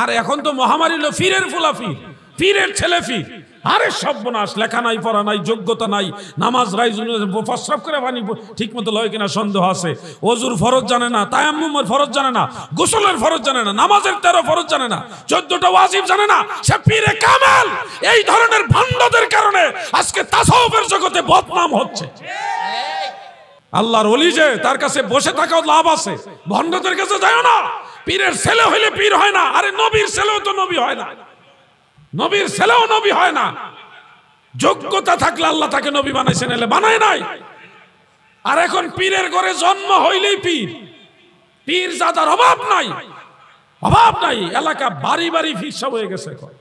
আর এখন তো মহামারী হলো ফিরের ফুলাফি ফিরের ছেলে ফির আরে সর্বনাশ লেখা নাই পড়া নাই যোগ্যতা নাই নামাজ রাইজ প্রস্রাব করে পানি ঠিক মতো লয় কিনা সন্দেহ আছে অজুর ফরজ জানে না তায়াম্মুমের ফরজ জানে না গোসলের ফরজ জানে না নামাজের তেরো ফরজ জানে না চোদ্দটা ওয়াজিব জানে না সে পীরে কামাল এই ধরনের ভান্ডদের কারণে আজকে তাসাউফের জগতে বদনাম হচ্ছে আল্লাহর অলি যে তার কাছে বসে থাকাও লাভ আছে ভণ্ডদের কাছে যায় না পীরের ছেলে হইলে পীর হয় না আরে নবীর ছেলেও তো নবী হয় না নবীর ছেলেও নবী হয় না যোগ্যতা থাকলে আল্লাহ তাকে নবী বানাইছেন এলে বানায় নাই আর এখন পীরের ঘরে জন্ম হইলেই পীর পীর জাদার অভাব নাই অভাব নাই এলাকা বাড়ি বাড়ি ফিরসা হয়ে গেছে এখন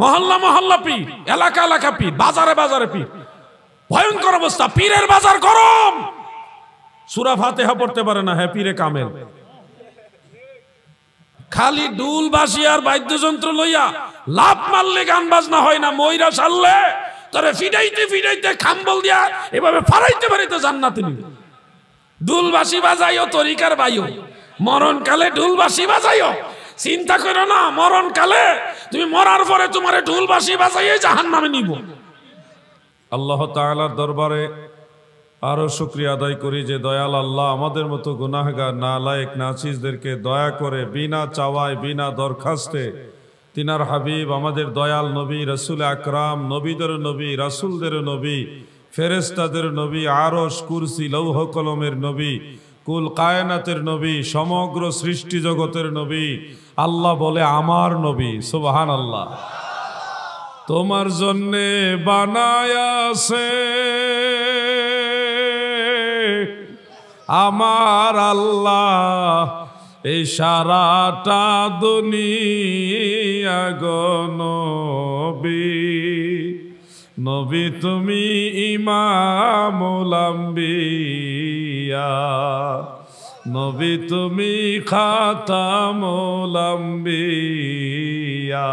মহল্লা মহল্লা পীর এলাকা এলাকা পীর বাজারে বাজারে পীর ভয়ঙ্কর অবস্থা পীরের বাজার গরম সুরা ফাতেহা পড়তে পারে না হ্যাঁ পীরে কামেল খালি ডুল আর বাদ্যযন্ত্র লইয়া লাভ মারলে গান বাজনা হয় না ময়রা সারলে তারা ফিরাইতে ফিরাইতে খাম্বল দিয়া এভাবে ফারাইতে ফারাইতে জান্নাতে নিবে ডুলবাসি বাজাইও তরিকার বাইও মরণকালে বাসি বাজাইও চিন্তা করো না মরণকালে তুমি মরার পরে তোমার বাসি বাজাইয়ে জাহান নামে নিব আল্লাহ তাআলার দরবারে আরও শুক্রিয়া আদায় করি যে দয়াল আল্লাহ আমাদের মতো গুনাহগার না লায়ক নাচিজদেরকে দয়া করে বিনা চাওয়ায় বিনা দরখাস্তে তিনার হাবিব আমাদের দয়াল নবী রসুল আকরাম নবীদের নবী রাসুলদের নবী ফেরেস্তাদের নবী আরস কুরসি লৌহ কলমের নবী কুল কায়নাতের নবী সমগ্র সৃষ্টি জগতের নবী আল্লাহ বলে আমার নবী সুবাহান আল্লাহ তোমার জন্যে আছে আমার আল্লাহ এই সারাটা দুনিয়া গনবী নবী তুমি ইমামুলাম্বিয়া নবী তুমি খাতামুলাম্বিয়া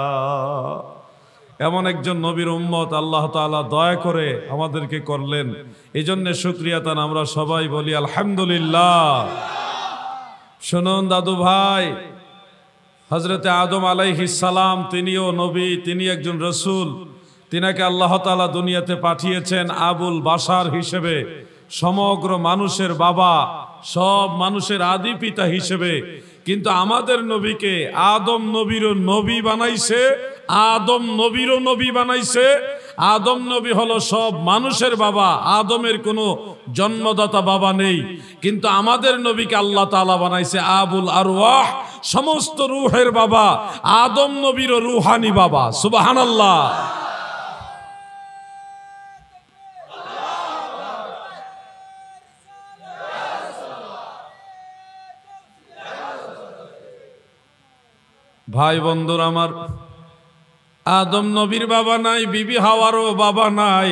এমন একজন নবীর উম্মত আল্লাহ তালা দয়া করে আমাদেরকে করলেন এই জন্যে সুক্রিয়া তান আমরা সবাই বলি আলহামদুলিল্লাহ শুনুন দাদু ভাই হজরতে আদম সালাম তিনিও নবী তিনি একজন রসুল তিনাকে আল্লাহ তালা দুনিয়াতে পাঠিয়েছেন আবুল বাসার হিসেবে সমগ্র মানুষের বাবা সব মানুষের আদি পিতা হিসেবে কিন্তু আমাদের নবীকে আদম নবীর নবী বানাইছে আদম নবীরও নবী বানাইছে আদম নবী হলো সব মানুষের বাবা আদমের কোনো জন্মদাতা বাবা নেই কিন্তু আমাদের নবীকে আল্লাহ তালা বানাইছে আবুল আর সমস্ত রুহের বাবা আদম নবীর রুহানি বাবা সুবাহান আল্লাহ ভাই বন্ধুর আমার আদম নবীর বাবা নাই বিবি হাওয়ারও বাবা নাই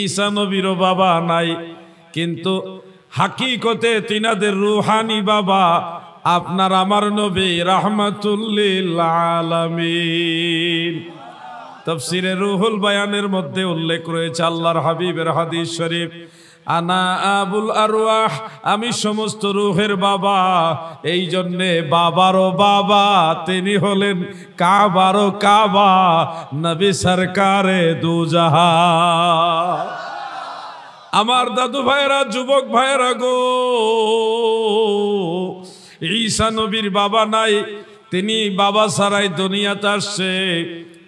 ঈশা নবীরও বাবা নাই কিন্তু হাকিকতে তিনাদের রুহানি বাবা আপনার আমার নবী রাহমাতুল্লিল তফসিরে রুহুল বায়ানের মধ্যে উল্লেখ রয়েছে আল্লাহর হাবিবের হাদিস শরীফ আনা আবুল আরওয়াহ আমি সমস্ত রুহের বাবা এই জন্যে বাবারও বাবা তিনি হলেন কাবারও কাবা নবী সরকারে দুজাহা আমার দাদু ভাইরা যুবক ভাইরা গো ঈসা নবীর বাবা নাই তিনি বাবা সারাই দুনিয়াতে আসছে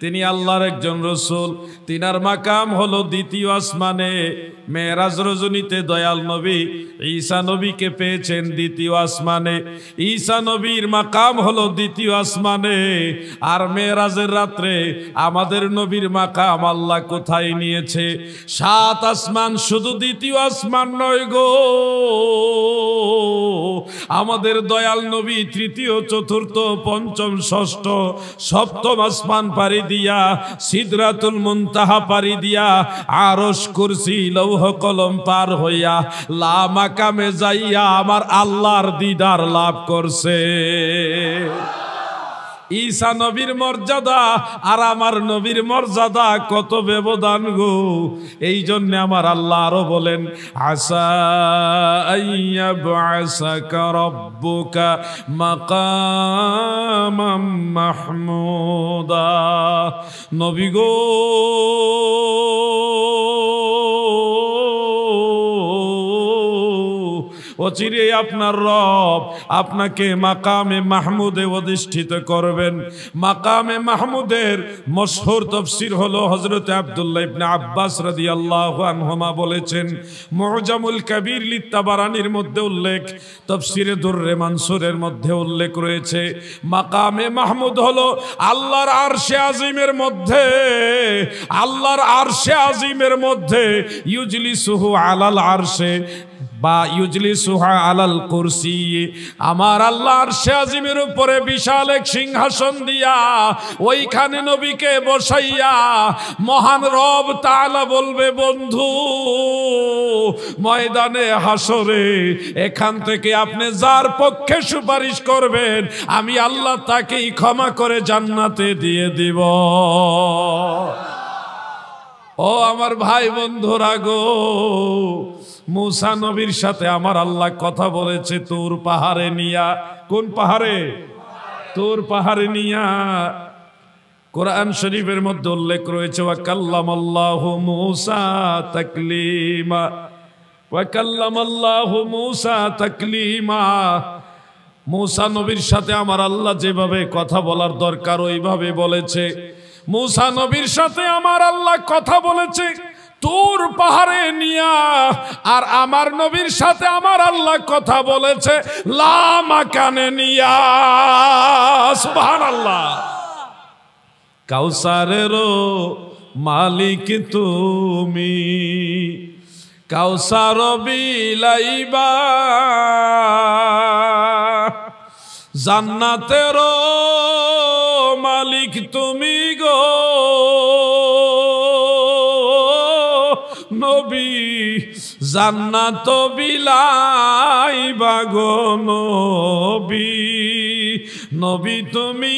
তিনি আল্লাহর একজন রসুল তিনার মাকাম হলো দ্বিতীয় আসমানে মেয়েরাজ রজনীতে দয়াল নবী ঈশা নবীকে পেয়েছেন দ্বিতীয় আসমানে ঈশা নবীর মাকাম হলো দ্বিতীয় আসমানে আর মেয়েরাজের রাত্রে আমাদের নবীর মাকাম আল্লাহ কোথায় নিয়েছে সাত আসমান শুধু দ্বিতীয় আসমান নয় গো আমাদের দয়াল নবী তৃতীয় চতুর্থ পঞ্চম ষষ্ঠ সপ্তম আসমান পারি দিয়া সিদ্ধাতুল মুহা পারি দিয়া আরস কুরসি লৌহ লৌহ কলম পার হইয়া লামাকামে যাইয়া আমার আল্লাহর দিদার লাভ করছে ঈসা নবীর মর্যাদা আর আমার নবীর মর্যাদা কত ব্যবধান গো এই জন্য আমার আল্লাহ আরো বলেন আশা নবী গো অচিরে আপনার রব আপনাকে মাকামে মাহমুদে অধিষ্ঠিত করবেন মাকামে মাহমুদের মশহুর তফসির হলো হজরত আবদুল্লাহ ইবনে আব্বাস রাজি আল্লাহ আনহমা বলেছেন মহজামুল কাবির লিত্তাবারানির মধ্যে উল্লেখ তফসিরে দুর্রে মানসুরের মধ্যে উল্লেখ রয়েছে মাকামে মাহমুদ হলো আল্লাহর আরশে আজিমের মধ্যে আল্লাহর আরশে আজিমের মধ্যে ইউজলি সুহু আলাল আরশে বা ইউজলি সুহা আলাল কুরসি আমার আল্লাহর শাজিমের উপরে বিশাল এক সিংহাসন দিয়া ওইখানে নবীকে বসাইয়া মহান রব তালা বলবে বন্ধু ময়দানে হাসরে এখান থেকে আপনি যার পক্ষে সুপারিশ করবেন আমি আল্লাহ তাকেই ক্ষমা করে জান্নাতে দিয়ে দিব ও আমার ভাই বন্ধুরা গো মুসা নবীর সাথে আমার আল্লাহ কথা বলেছে তোর পাহাড়ে নিয়া কোন পাহাড়ে তোর পাহাড়ে নিয়া কোরআন শরীফের মধ্যে উল্লেখ রয়েছে ওয়াকাল্লাম আল্লাহ তাকলিমা আল্লাহ মুসা তাকলিমা মুসা নবীর সাথে আমার আল্লাহ যেভাবে কথা বলার দরকার ওইভাবে বলেছে মুসা নবীর সাথে আমার আল্লাহ কথা বলেছে তোর পাহাড়ে নিয়া আর আমার নবীর সাথে আমার আল্লাহ কথা বলেছে লামাকানে নিয়া সুবহান আল্লাহ কাউসারেরও মালিক তুমি কাউসার বিলাইবা জান্নাতের মালিক তুমি জান্নাত বিলাই বাগো নবী নবী তুমি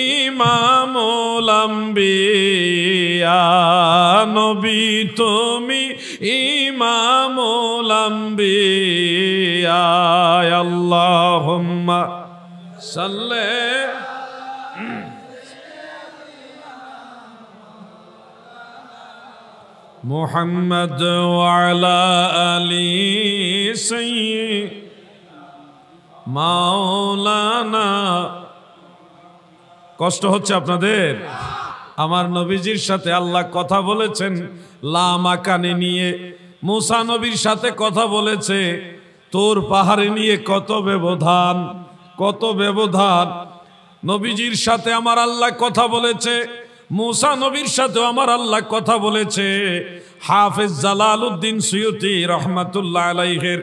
ইমামোলাম্বিয়া নবী তুমি ইমামোলাম্বিয়া আল্লাহ সাল্লে محمد وعلى آله سيد মাওলানা কষ্ট হচ্ছে আপনাদের আমার নবীজির সাথে আল্লাহ কথা বলেছেন লামা কানে নিয়ে মুসা নবীর সাথে কথা বলেছে তোর পাহাড়ে নিয়ে কত ব্যবধান কত ব্যবধান নবীজির সাথে আমার আল্লাহ কথা বলেছে মুসা নবীর সাথে আমার আল্লাহ কথা বলেছে হাফেজ জালাল উদ্দিন সুয়ুতি রহমাতুল্লাহ আলাইহের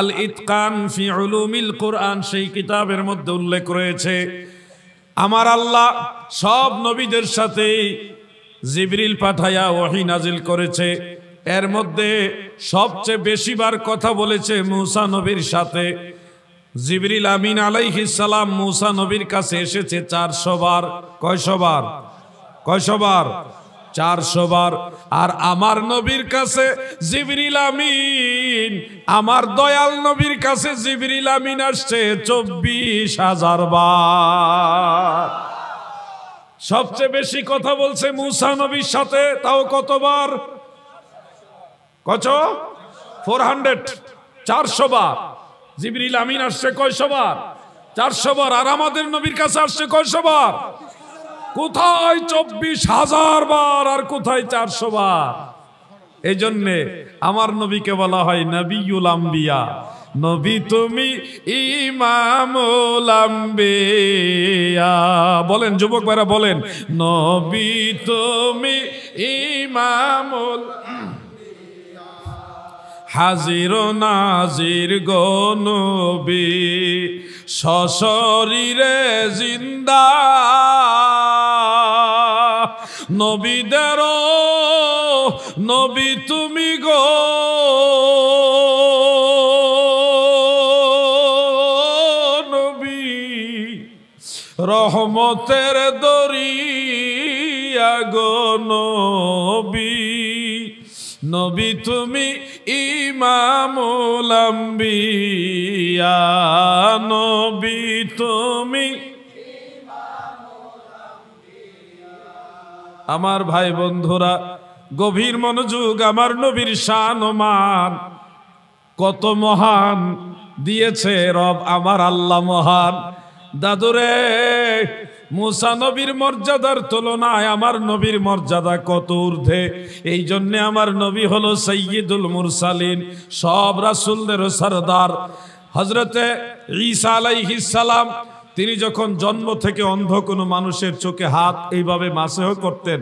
আল ইতকান ফি উলুমিল কোরআন সেই কিতাবের মধ্যে উল্লেখ রয়েছে আমার আল্লাহ সব নবীদের সাথেই জিবরিল পাঠায়া ওহি নাজিল করেছে এর মধ্যে সবচেয়ে বেশিবার কথা বলেছে মুসা নবীর সাথে জিবরিল আমিন আলাইহিস সালাম মূসা নবীর কাছে এসেছে চারশো বার কয়শো বার কয়শবার চারশো বার আর আমার নবীর কাছে জিবরিল আমিন আমার দয়াল নবীর কাছে জিবরিল আমিন আসছে চব্বিশ হাজার বার সবচেয়ে বেশি কথা বলছে মুসা নবীর সাথে তাও কতবার কত ফোর হান্ড্রেড চারশো বার জিবরিল আমিন আসছে কয়শো বার চারশো বার আর আমাদের নবীর কাছে আসছে কয়শো বার কোথায় চব্বিশ হাজার বার আর কোথায় চারশো বার এই জন্যে আমার নবীকে বলা হয় নবীল আম্বিয়া নবী তুমি ইমামুল বলেন যুবক ভাইরা বলেন নবী তুমি ইমামুল হাজির নাজির গনবি সশরীরে জিন্দা নবীদের নবী তুমি গো নবী রহমতের দরিয়া গো নবী নবী তুমি ইমামী তুমি আমার ভাই বন্ধুরা গভীর মনোযোগ আমার নবীর শান মান কত মহান দিয়েছে রব আমার আল্লাহ মহান দাদুরে মুসা নবীর মর্যাদার তুলনায় আমার নবীর মর্যাদা কত ঊর্ধ্বে এই জন্যে আমার নবী হলো সৈয়দুল মুরসালিন সব রাসুলদেরও সরদার হজরতে ঈসা সালাম তিনি যখন জন্ম থেকে অন্ধ কোনো মানুষের চোখে হাত এইভাবে মাসেহ করতেন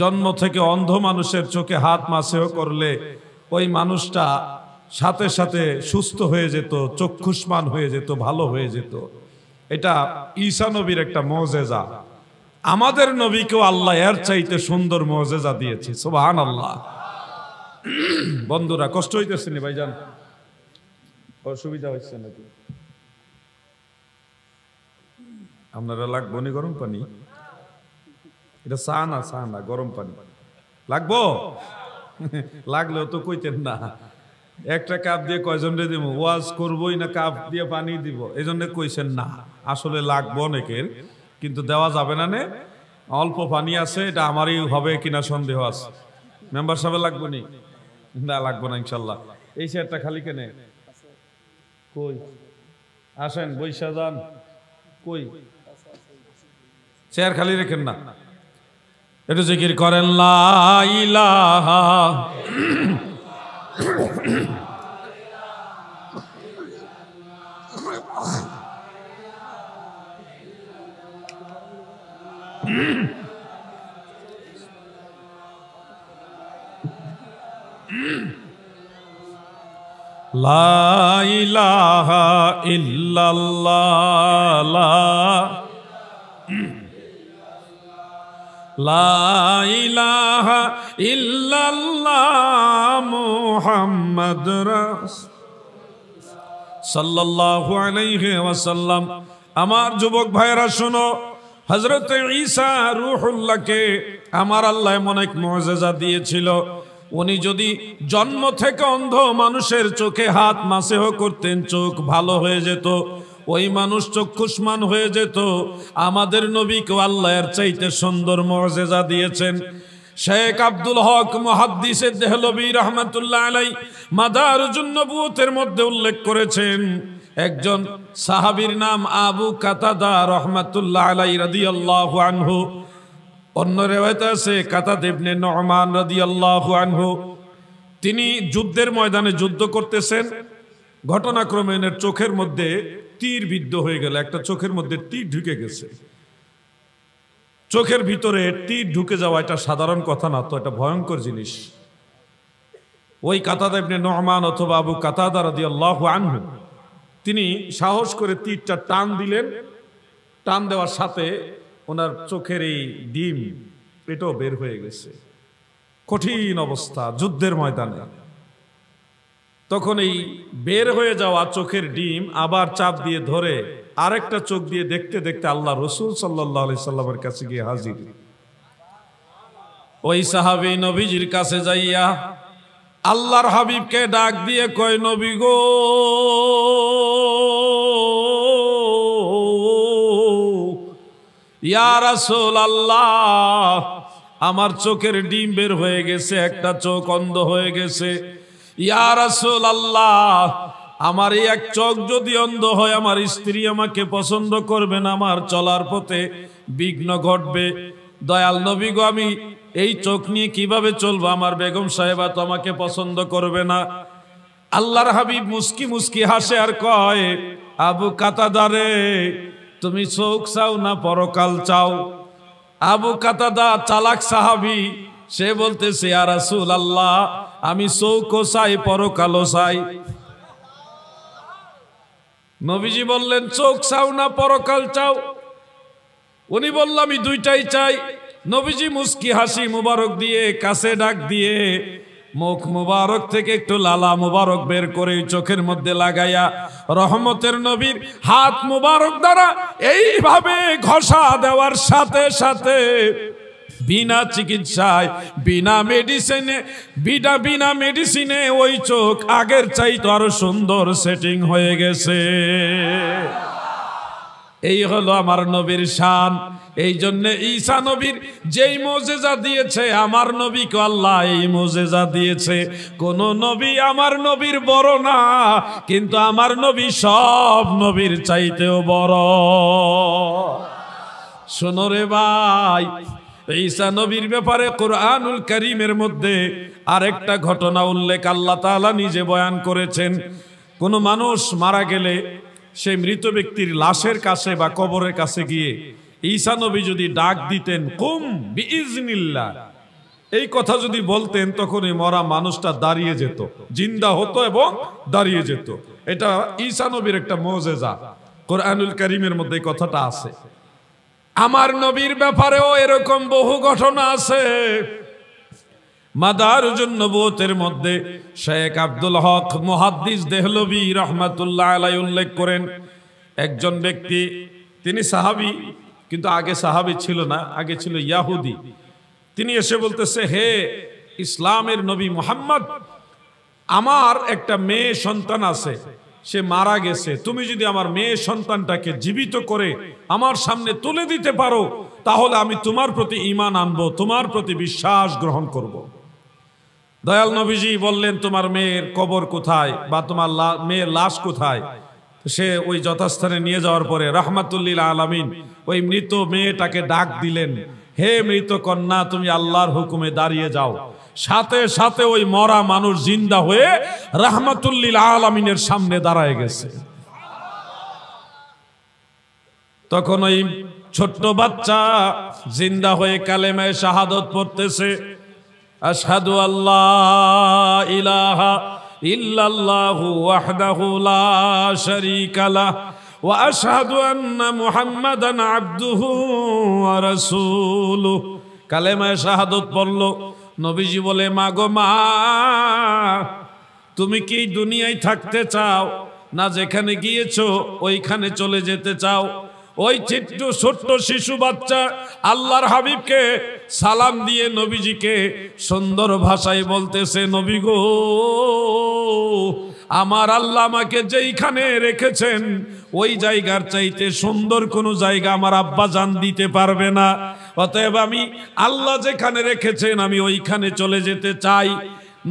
জন্ম থেকে অন্ধ মানুষের চোখে হাত মাসেহ করলে ওই মানুষটা সাথে সাথে সুস্থ হয়ে যেত চক্ষুষ্মান হয়ে যেত ভালো হয়ে যেত এটা ঈসা নবীর একটা মজেজা আমাদের নবীকেও আল্লাহ এর চাইতে সুন্দর মজেজা দিয়েছে সোবাহান আল্লাহ বন্ধুরা কষ্ট হইতেছে নি ভাইজান অসুবিধা হচ্ছে নাকি আপনারা লাগবো নি গরম পানি এটা চা না গরম পানি লাগবো লাগলেও তো কইতেন না একটা কাপ দিয়ে কয়জন দিব ওয়াজ করবোই না কাপ দিয়ে পানি দিব এই জন্য কইছেন না আসলে লাগবো অনেকের কিন্তু দেওয়া যাবে না নে অল্প পানি আছে এটা আমারই হবে কিনা সন্দেহ আছে মেম্বার সাহেব লাগবো নি না লাগবো না ইনশাল্লাহ এই চেয়ারটা খালি কেনে কই আসেন বৈশা যান কই চেয়ার খালি রেখেন না এটা জিকির করেন লাইলা লা ইলাহা ইল্লাল্লাহ লাইলাহা ইল্লাল্লাহ মুহাম্মদ সাল্লাল্লাহু আলাইহি ওয়াসাল্লাম আমার যুবক ভাইরা শোনো হজরত ঈসা রুহুল্লাহকে আমার আল্লাহ এমন এক মজেজা দিয়েছিল উনি যদি জন্ম থেকে অন্ধ মানুষের চোখে হাত মাসেহ করতেন চোখ ভালো হয়ে যেত ওই মানুষ চক্ষুষ্মান হয়ে যেত আমাদের নবীকে আল্লাহর চাইতে সুন্দর মর্যাদা দিয়েছেন শেখ আব্দুল হক মহাদ্দিসে দেহলবী রহমতুল্লাহ আলাই মাদারুজুন্নবুতের মধ্যে উল্লেখ করেছেন একজন সাহাবির নাম আবু কাতাদা রহমাতুল্লাহ আলাই রাদি আল্লাহ আনহু অন্য রেওয়ায়ত আছে কাতা দেবনে নহমান রাদি আল্লাহ আনহু তিনি যুদ্ধের ময়দানে যুদ্ধ করতেছেন ঘটনাক্রমে চোখের মধ্যে তীর বিদ্ধ হয়ে গেল একটা চোখের মধ্যে তীর ঢুকে গেছে চোখের ভিতরে তীর ঢুকে যাওয়া এটা সাধারণ কথা না তো এটা ভয়ঙ্কর জিনিস ওই কাতাদা ইবনে নহমান অথবা আবু কাতাদা রাদি আল্লাহ আনহু তিনি সাহস করে তীরটা টান দিলেন টান দেওয়ার সাথে ওনার চোখের এই ডিম এটাও বের হয়ে গেছে কঠিন অবস্থা যুদ্ধের ময়দানে তখন এই বের হয়ে যাওয়া চোখের ডিম আবার চাপ দিয়ে ধরে আরেকটা চোখ দিয়ে দেখতে দেখতে আল্লাহ রসুল সাল্লি সাল্লামের কাছে গিয়ে হাজির ওই সাহাবি নবীজির কাছে যাইয়া আল্লাহর হাবিবকে ডাক দিয়ে কয় নবী গো ইয়ারসুল আল্লাহ আমার চোখের ডিম বের হয়ে গেছে একটা চোখ অন্ধ হয়ে গেছে আল্লাহ আমার এই এক চোখ যদি অন্ধ হয় আমার স্ত্রী আমাকে পছন্দ করবে না আমার চলার পথে বিঘ্ন ঘটবে দয়াল নবী গো আমি এই চোখ নিয়ে কিভাবে চলবো আমার বেগম সাহেবা তো আমাকে পছন্দ করবে না আল্লাহর হাবিব মুস্কি মুস্কি হাসে আর কয় আবু কাতাদারে তুমি চোখ চাও না পরকাল চাও আবু কাতাদা চালাক সাহাবি সে বলতেছে আর আসুল আল্লাহ আমি চৌকো চাই কালো চাই নবীজি বললেন চোখ চাও না পরকাল চাও উনি বলল আমি দুইটাই চাই নবীজি মুস্কি হাসি মুবারক দিয়ে কাছে ডাক দিয়ে মুখ মুবারক থেকে একটু লালা মুবারক বের করে চোখের মধ্যে লাগাইয়া রহমতের নবীর হাত মুবারক দ্বারা এইভাবে ঘষা দেওয়ার সাথে সাথে বিনা চিকিৎসায় বিনা মেডিসিনে বিনা বিনা মেডিসিনে ওই চোখ আগের চাইতে আরো সুন্দর সেটিং হয়ে গেছে এই হলো আমার নবীর শান এই জন্যে ঈসা নবীর যেই মোজেজা দিয়েছে আমার নবীকে আল্লাহ এই মোজেজা দিয়েছে কোন নবী আমার নবীর বড় না কিন্তু আমার নবী সব নবীর চাইতেও বড় শোনো রে ভাই ঈসা নবীর ব্যাপারে কোরআনুল করিমের মধ্যে আরেকটা ঘটনা উল্লেখ আল্লাহ তালা নিজে বয়ান করেছেন কোন মানুষ মারা গেলে সে মৃত ব্যক্তির লাশের কাছে বা কবরের কাছে গিয়ে ঈসা নবী যদি ডাক দিতেন কুম বিজনিল্লা এই কথা যদি বলতেন তখন এই মরা মানুষটা দাঁড়িয়ে যেত জিন্দা হতো এবং দাঁড়িয়ে যেত এটা ঈসা নবীর একটা মজেজা কোরআনুল করিমের মধ্যে কথাটা আছে আমার নবীর ব্যাপারেও এরকম বহু ঘটনা আছে মাদার জন্য বোতের মধ্যে শেখ আব্দুল হক মহাদ্দিস দেহলবি রহমাতুল্লাহ আলাই উল্লেখ করেন একজন ব্যক্তি তিনি সাহাবি কিন্তু আগে সাহাবি ছিল না আগে ছিল ইয়াহুদি তিনি এসে বলতেছে হে ইসলামের নবী মোহাম্মদ আমার একটা মেয়ে সন্তান আছে সে মারা গেছে তুমি যদি আমার মেয়ে সন্তানটাকে জীবিত করে আমার সামনে তুলে দিতে পারো তাহলে আমি তোমার প্রতি ইমান আনব তোমার প্রতি বিশ্বাস গ্রহণ করব। দয়াল নবীজি বললেন তোমার মেয়ের কবর কোথায় বা তোমার মেয়ের লাশ কোথায় সে ওই যথাস্থানে নিয়ে যাওয়ার পরে রহমাতুল্লিল আলমিন ওই মৃত মেয়েটাকে ডাক দিলেন হে মৃত কন্যা তুমি আল্লাহর হুকুমে দাঁড়িয়ে যাও সাথে সাথে ওই মরা মানুষ জিন্দা হয়ে রাহমাতুল্লিল আলমিনের সামনে দাঁড়ায় গেছে তখন ওই ছোট্ট বাচ্চা জিন্দা হয়ে কালেমায় শাহাদত পড়তেছে আসাদু আল্লাহ ইলাহা ইল্লাল্লাহু লা শাহাদত পড়লো নবীজি বলে মা গো মা তুমি কি দুনিয়ায় থাকতে চাও না যেখানে গিয়েছ ওইখানে চলে যেতে চাও ওই চিত্ত ছোট্ট শিশু বাচ্চা আল্লাহর হাবিবকে সালাম দিয়ে নবীজিকে সুন্দর ভাষায় বলতেছে নবী গো আমার আল্লাহ আমাকে যেইখানে রেখেছেন ওই জায়গার চাইতে সুন্দর কোনো জায়গা আমার আব্বা জান দিতে পারবে না অতএব আমি আল্লাহ যেখানে রেখেছেন আমি ওইখানে চলে যেতে চাই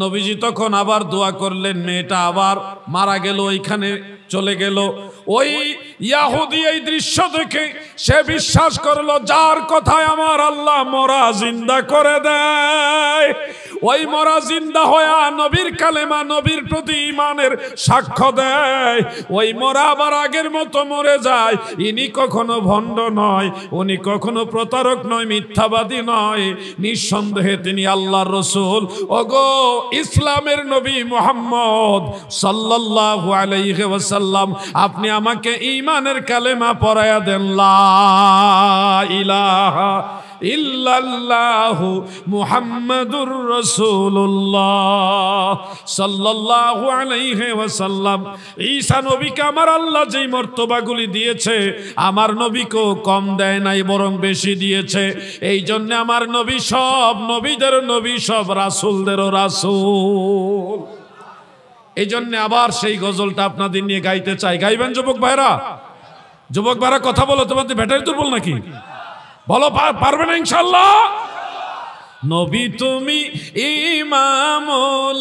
নবীজি তখন আবার দোয়া করলেন মেয়েটা আবার মারা গেল ওইখানে চলে গেল ওই ইয়াহুদি এই দৃশ্য দেখে সে বিশ্বাস করলো যার কথায় আমার আল্লাহ মরা জিন্দা করে দেয় ওই মরা জিন্দা হয়া নবীর কালেমা নবীর প্রতি ইমানের সাক্ষ্য দেয় ওই মরা আবার আগের মতো মরে যায় ইনি কখনো ভণ্ড নয় উনি কখনো প্রতারক নয় মিথ্যাবাদী নয় নিঃসন্দেহে তিনি আল্লাহ রসুল ওগো ইসলামের নবী মোহাম্মদ সাল্লাহ আলাইসাল্লাম সাল্লাম আপনি আমাকে ইমানের কালেমা পড়ায়া দেন ইলাহা ইল্লাল্লাহু মুহাম্মাদুর রাসূলুল্লাহ সাল্লাল্লাহু আলাইহি ওয়াসাল্লাম ঈসা নবীকে আমার আল্লাহ যেই মর্তবাগুলি দিয়েছে আমার নবীকেও কম দেয় নাই বরং বেশি দিয়েছে এই জন্য আমার নবী সব নবীদের নবী সব রাসূলদেরও রাসূল এই জন্যে আবার সেই গজলটা আপনাদের নিয়ে গাইতে চাই গাইবেন যুবক ভাইরা যুবক ভাইরা কথা বলো তোমাদের ব্যাটারি দুর্বল নাকি বলো পারবে না ইনশাল্লাহ নবী তুমি ইমাম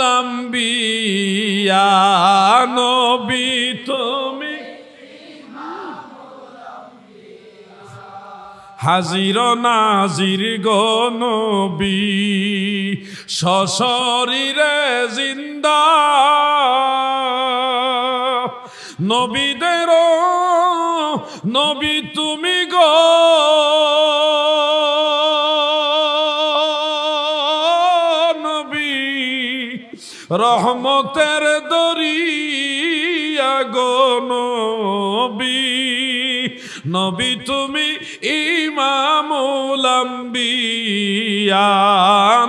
নবী তুমি হাজির নাজির গনবী সশরীরে জিন্দা নবীদের নবী তুমি গ নবী রহমতের দরিয়া গনবী নবী তুমি ইমামুল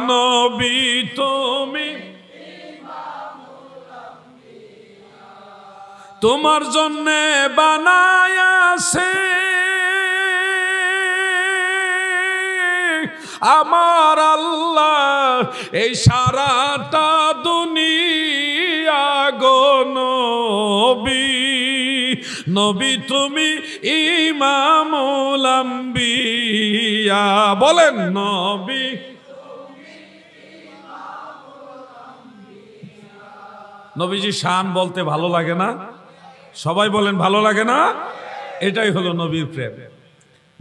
নবী তুমি তোমার জন্যে বানায় আছে আমার আল্লাহ এই সারাটা দুনিয়া গো নবী নবী তুমি ইমামুলাম্বিয়া বলেন নবী নবীজি শান বলতে ভালো লাগে না সবাই বলেন ভালো লাগে না এটাই হলো নবীর প্রেম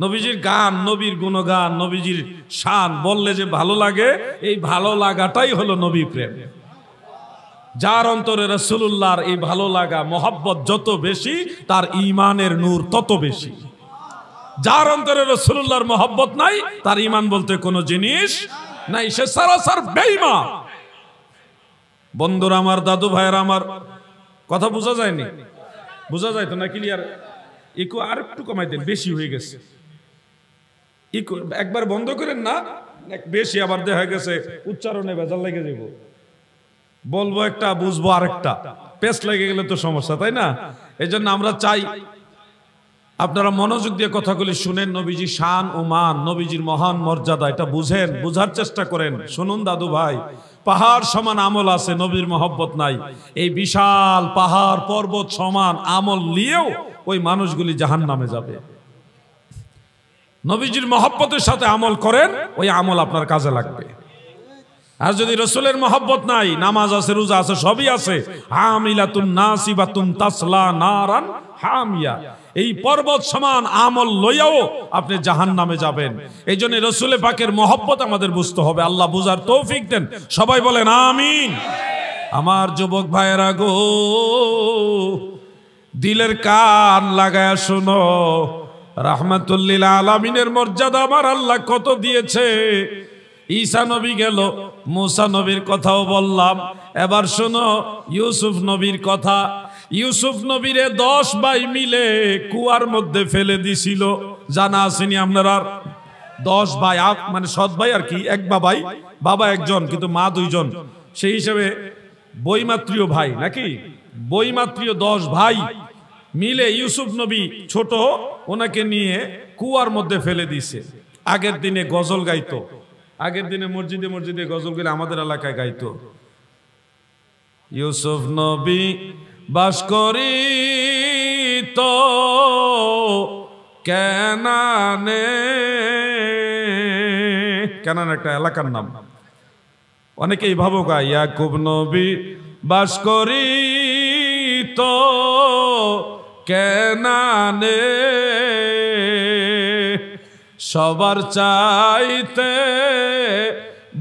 নবীজির গান নবীর গুণগান নবীজির শান বললে যে ভালো লাগে এই ভালো লাগাটাই হলো নবী প্রেম যার অন্তরে রসুল্লাহর এই ভালো লাগা মোহাব্বত যত বেশি তার ইমানের নূর তত বেশি যার অন্তরে রসুল্লাহর মোহাব্বত নাই তার ইমান বলতে কোনো জিনিস নাই সে সারাসার বেইমা বন্ধুরা আমার দাদু ভাইয়ের আমার কথা বোঝা যায়নি বোঝা যায় তো না ক্লিয়ার ইকু আর একটু কমাই দেন বেশি হয়ে গেছে ইকু একবার বন্ধ করেন না বেশি আবার দেখা গেছে উচ্চারণে বেজাল লেগে যাবো বলবো একটা বুঝবো আরেকটা পেস্ট লেগে গেলে তো সমস্যা তাই না এই আমরা চাই আপনারা মনোযোগ দিয়ে কথাগুলি শুনেন নবীজি শান ও মান নবীজির মহান মর্যাদা এটা বুঝেন বুঝার চেষ্টা করেন শুনুন দাদু ভাই পাহাড় সমান আমল আছে নবীর মহব্বত নাই এই বিশাল পাহাড় পর্বত সমান আমল নিয়েও ওই মানুষগুলি জাহান নামে যাবে নবীজির মহব্বতের সাথে আমল করেন ওই আমল আপনার কাজে লাগবে আর যদি রসুলের মহব্বত নাই নামাজ আছে রোজা আছে সবই আছে হামিলাতুন নাসিবাতুন তাসলা এই পর্বত সমান আমল লইয়াও আপনি জাহান নামে যাবেন এই জন্য রসুলে পাকের মহব্বত আমাদের বুঝতে হবে আল্লাহ বুঝার তৌফিক দেন সবাই বলেন আমিন আমার যুবক ভাইয়েরা গো দিলের কান লাগায় শোনো রহমতুল্লিল আলমিনের মর্যাদা আমার আল্লাহ কত দিয়েছে ঈসা নবী গেল মুসা নবীর কথাও বললাম এবার শোনো ইউসুফ নবীর কথা ইউসুফ নবীর দশ ভাই মিলে কুয়ার মধ্যে ফেলে দিছিল জানা আসেনি আপনারা দশ ভাই মানে সৎ ভাই আর কি এক বাবাই বাবা একজন কিন্তু মা দুইজন সেই হিসেবে বইমাত্রীয় ভাই নাকি বইমাত্রীয় দশ ভাই মিলে ইউসুফ নবী ছোট ওনাকে নিয়ে কুয়ার মধ্যে ফেলে দিছে আগের দিনে গজল গাইতো আগের দিনে মসজিদে মসজিদে গেলে আমাদের এলাকায় গাইতো ইউসুফ নবী বাস করি তো কেনানে কেনান একটা এলাকার নাম অনেকে এইভাবে গায় ইয়াকুব নবী বাস করি তো কেনানে সবার চাইতে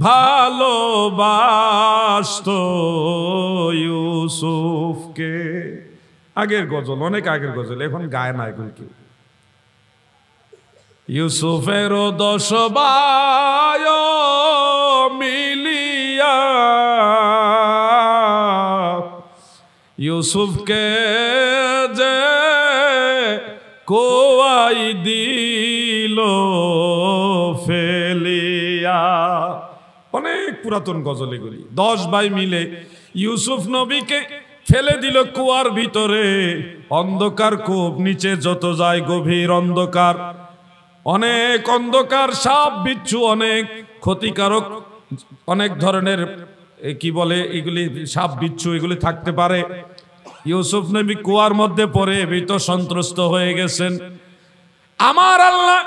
ভালোবাসত ইউসুফকে আগের গজল অনেক আগের গজল এখন গায় না এখন কেউ ইউসুফের দশ মিলিয়া ইউসুফকে যে কোয়াই পুরাতন গজল এগুলি দশ ভাই মিলে ইউসুফ নবীকে ফেলে দিল কুয়ার ভিতরে অন্ধকার কূপ নিচে যত যায় গভীর অন্ধকার অনেক অন্ধকার সাপ বিচ্ছু অনেক ক্ষতিকারক অনেক ধরনের কি বলে এগুলি সাপ বিচ্ছু এগুলি থাকতে পারে ইউসুফ নবী কুয়ার মধ্যে পড়ে ভীত সন্ত্রস্ত হয়ে গেছেন আমার আল্লাহ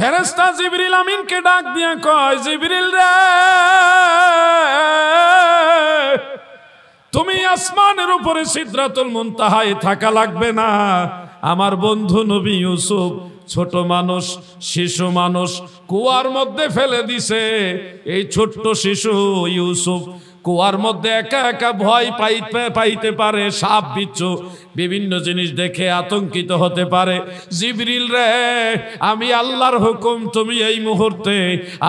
ফেরেস্তা জিবরিল আমিনকে ডাক দিয়া কয় জিবরিল রে তুমি আসমানের উপরে সিদ্ধাতুল মুনতাহায় থাকা লাগবে না আমার বন্ধু নবী ইউসুফ ছোট মানুষ শিশু মানুষ কুয়ার মধ্যে ফেলে দিছে এই ছোট্ট শিশু ইউসুফ কুয়ার মধ্যে একা একা ভয় পাইতে পাইতে পারে সাপ বিচ্ছু বিভিন্ন জিনিস দেখে আতঙ্কিত হতে পারে জিবরিল রে আমি আল্লাহর হুকুম তুমি এই মুহূর্তে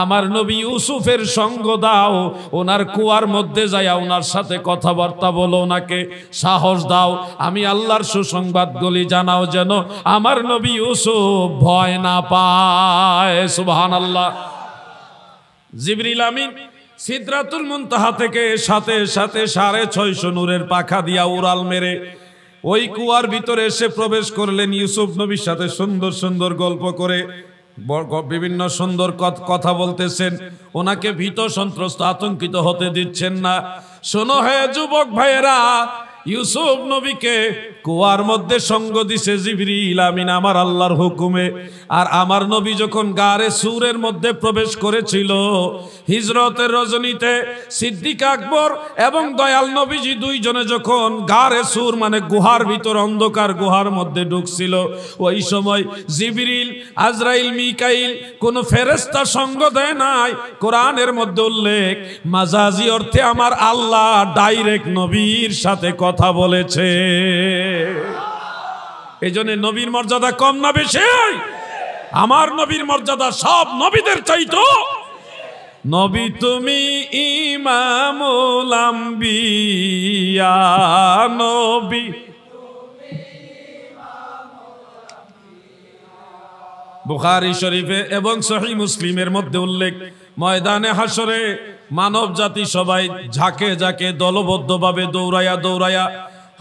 আমার নবী ইউসুফের সঙ্গ দাও ওনার কুয়ার মধ্যে যাইয়া ওনার সাথে কথাবার্তা বলো ওনাকে সাহস দাও আমি আল্লাহর সুসংবাদগুলি জানাও যেন আমার নবী ইউসুফ ভয় না পায় সুবহানাল্লাহ আল্লাহ জিবরিল আমিন সিদ্ধাতুল মুনতাহা থেকে সাথে সাথে সাড়ে ছয়শ নূরের পাখা দিয়া উড়াল মেরে ওই কুয়ার ভিতরে এসে প্রবেশ করলেন ইউসুফ নবীর সাথে সুন্দর সুন্দর গল্প করে বিভিন্ন সুন্দর কথা বলতেছেন ওনাকে ভীত সন্ত্রস্ত আতঙ্কিত হতে দিচ্ছেন না শোনো হে যুবক ভাইয়েরা ইউসুফ নবীকে কুয়ার মধ্যে সঙ্গ দিছে জিবরিল আমিন আমার আল্লাহর হুকুমে আর আমার নবী যখন গারে সুরের মধ্যে প্রবেশ করেছিল হিজরতের রজনীতে সিদ্দিক আকবর এবং দয়াল নবীজি দুইজনে যখন গারে সুর মানে গুহার ভিতর অন্ধকার গুহার মধ্যে ঢুকছিল ওই সময় জিবরিল আজরাইল মিকাইল কোন ফেরেস্তা সঙ্গ দেয় নাই কোরআনের মধ্যে উল্লেখ মাজাজি অর্থে আমার আল্লাহ ডাইরেক্ট নবীর সাথে কথা কথা বলেছে এই জন্য নবীর মর্যাদা কম না বেশি আমার নবীর মর্যাদা সব নবীদের চাইতো নবী তুমি ইমামুল নবী বুখারি শরীফে এবং সহি মুসলিমের মধ্যে উল্লেখ ময়দানে হাসরে মানব জাতি সবাই ঝাঁকে ঝাঁকে দলবদ্ধভাবে দৌড়াইয়া দৌড়াইয়া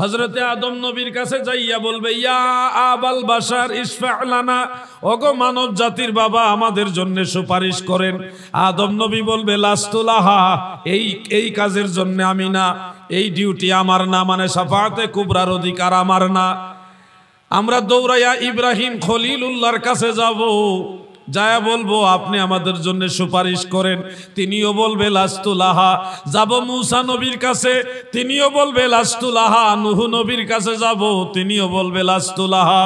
হজরতে আদম নবীর কাছে যাইয়া বলবে ইয়া আবাল বাসার ইসফালানা ওগো মানব জাতির বাবা আমাদের জন্য সুপারিশ করেন আদম নবী বলবে লাস্তুলাহা এই এই কাজের জন্য আমি না এই ডিউটি আমার না মানে সাফাতে কুবরার অধিকার আমার না আমরা দৌড়াইয়া ইব্রাহিম খলিল উল্লাহর কাছে যাবো যায়া বলবো আপনি আমাদের জন্য সুপারিশ করেন তিনিও বলবে লাহা যাব মুসা নবীর কাছে তিনিও বলবে লাস্তুলাহা নুহু নবীর কাছে যাব তিনিও বলবে লাস্তুলাহা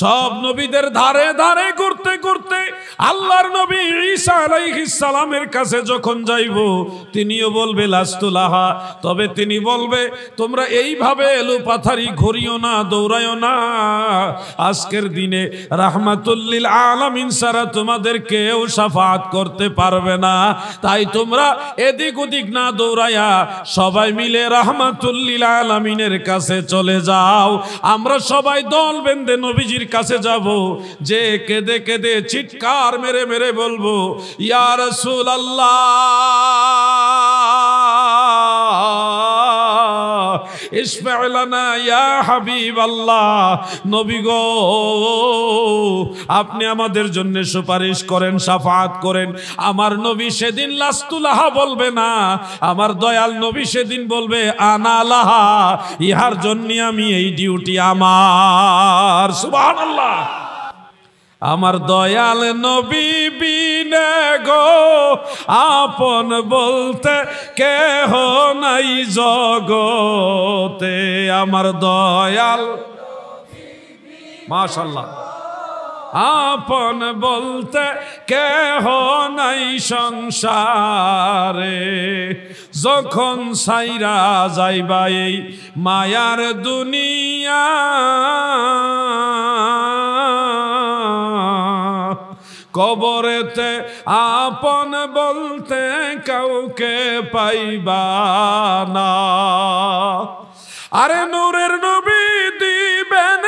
সব নবীদের ধারে ধারে করতে করতে আল্লাহর নবী ঈসা আলাইহিস সালামের কাছে যখন যাইব তিনিও বলবে লাস্তুলাহা তবে তিনি বলবে তোমরা এইভাবে এলোপাথারি ঘুরিও না দৌড়ায়ও না আজকের দিনে রাহমাতুল্লিল আলামিন সারা তোমাদের কেউ সাফাত করতে পারবে না তাই তোমরা এদিক ওদিক না দৌড়ায়া সবাই মিলে রাহমাতুল্লিল আলামিনের কাছে চলে যাও আমরা সবাই দল বেঁধে নবীজি নবীর কাছে যাব যে কেঁদে কেঁদে চিৎকার মেরে মেরে বলবো ইয়ার আপনি আমাদের জন্য সুপারিশ করেন সাফাত করেন আমার নবী সেদিন লাস্তুলাহা বলবে না আমার দয়াল নবী সেদিন বলবে আনা লাহা ইহার জন্য আমি এই ডিউটি আমার সুবাহ আমার দয়াল নবী বিনে গো আপন বলতে কেহ নাই জগতে আমার দয়াল মাশাল্লাহ আপন বলতে কেহ নাই সংসারে যখন সাইরা যাইবা এই মায়ার দুনিয়া কবরেতে আপন বলতে কাউকে পাইবা না আরে নূরের নবী দিবেন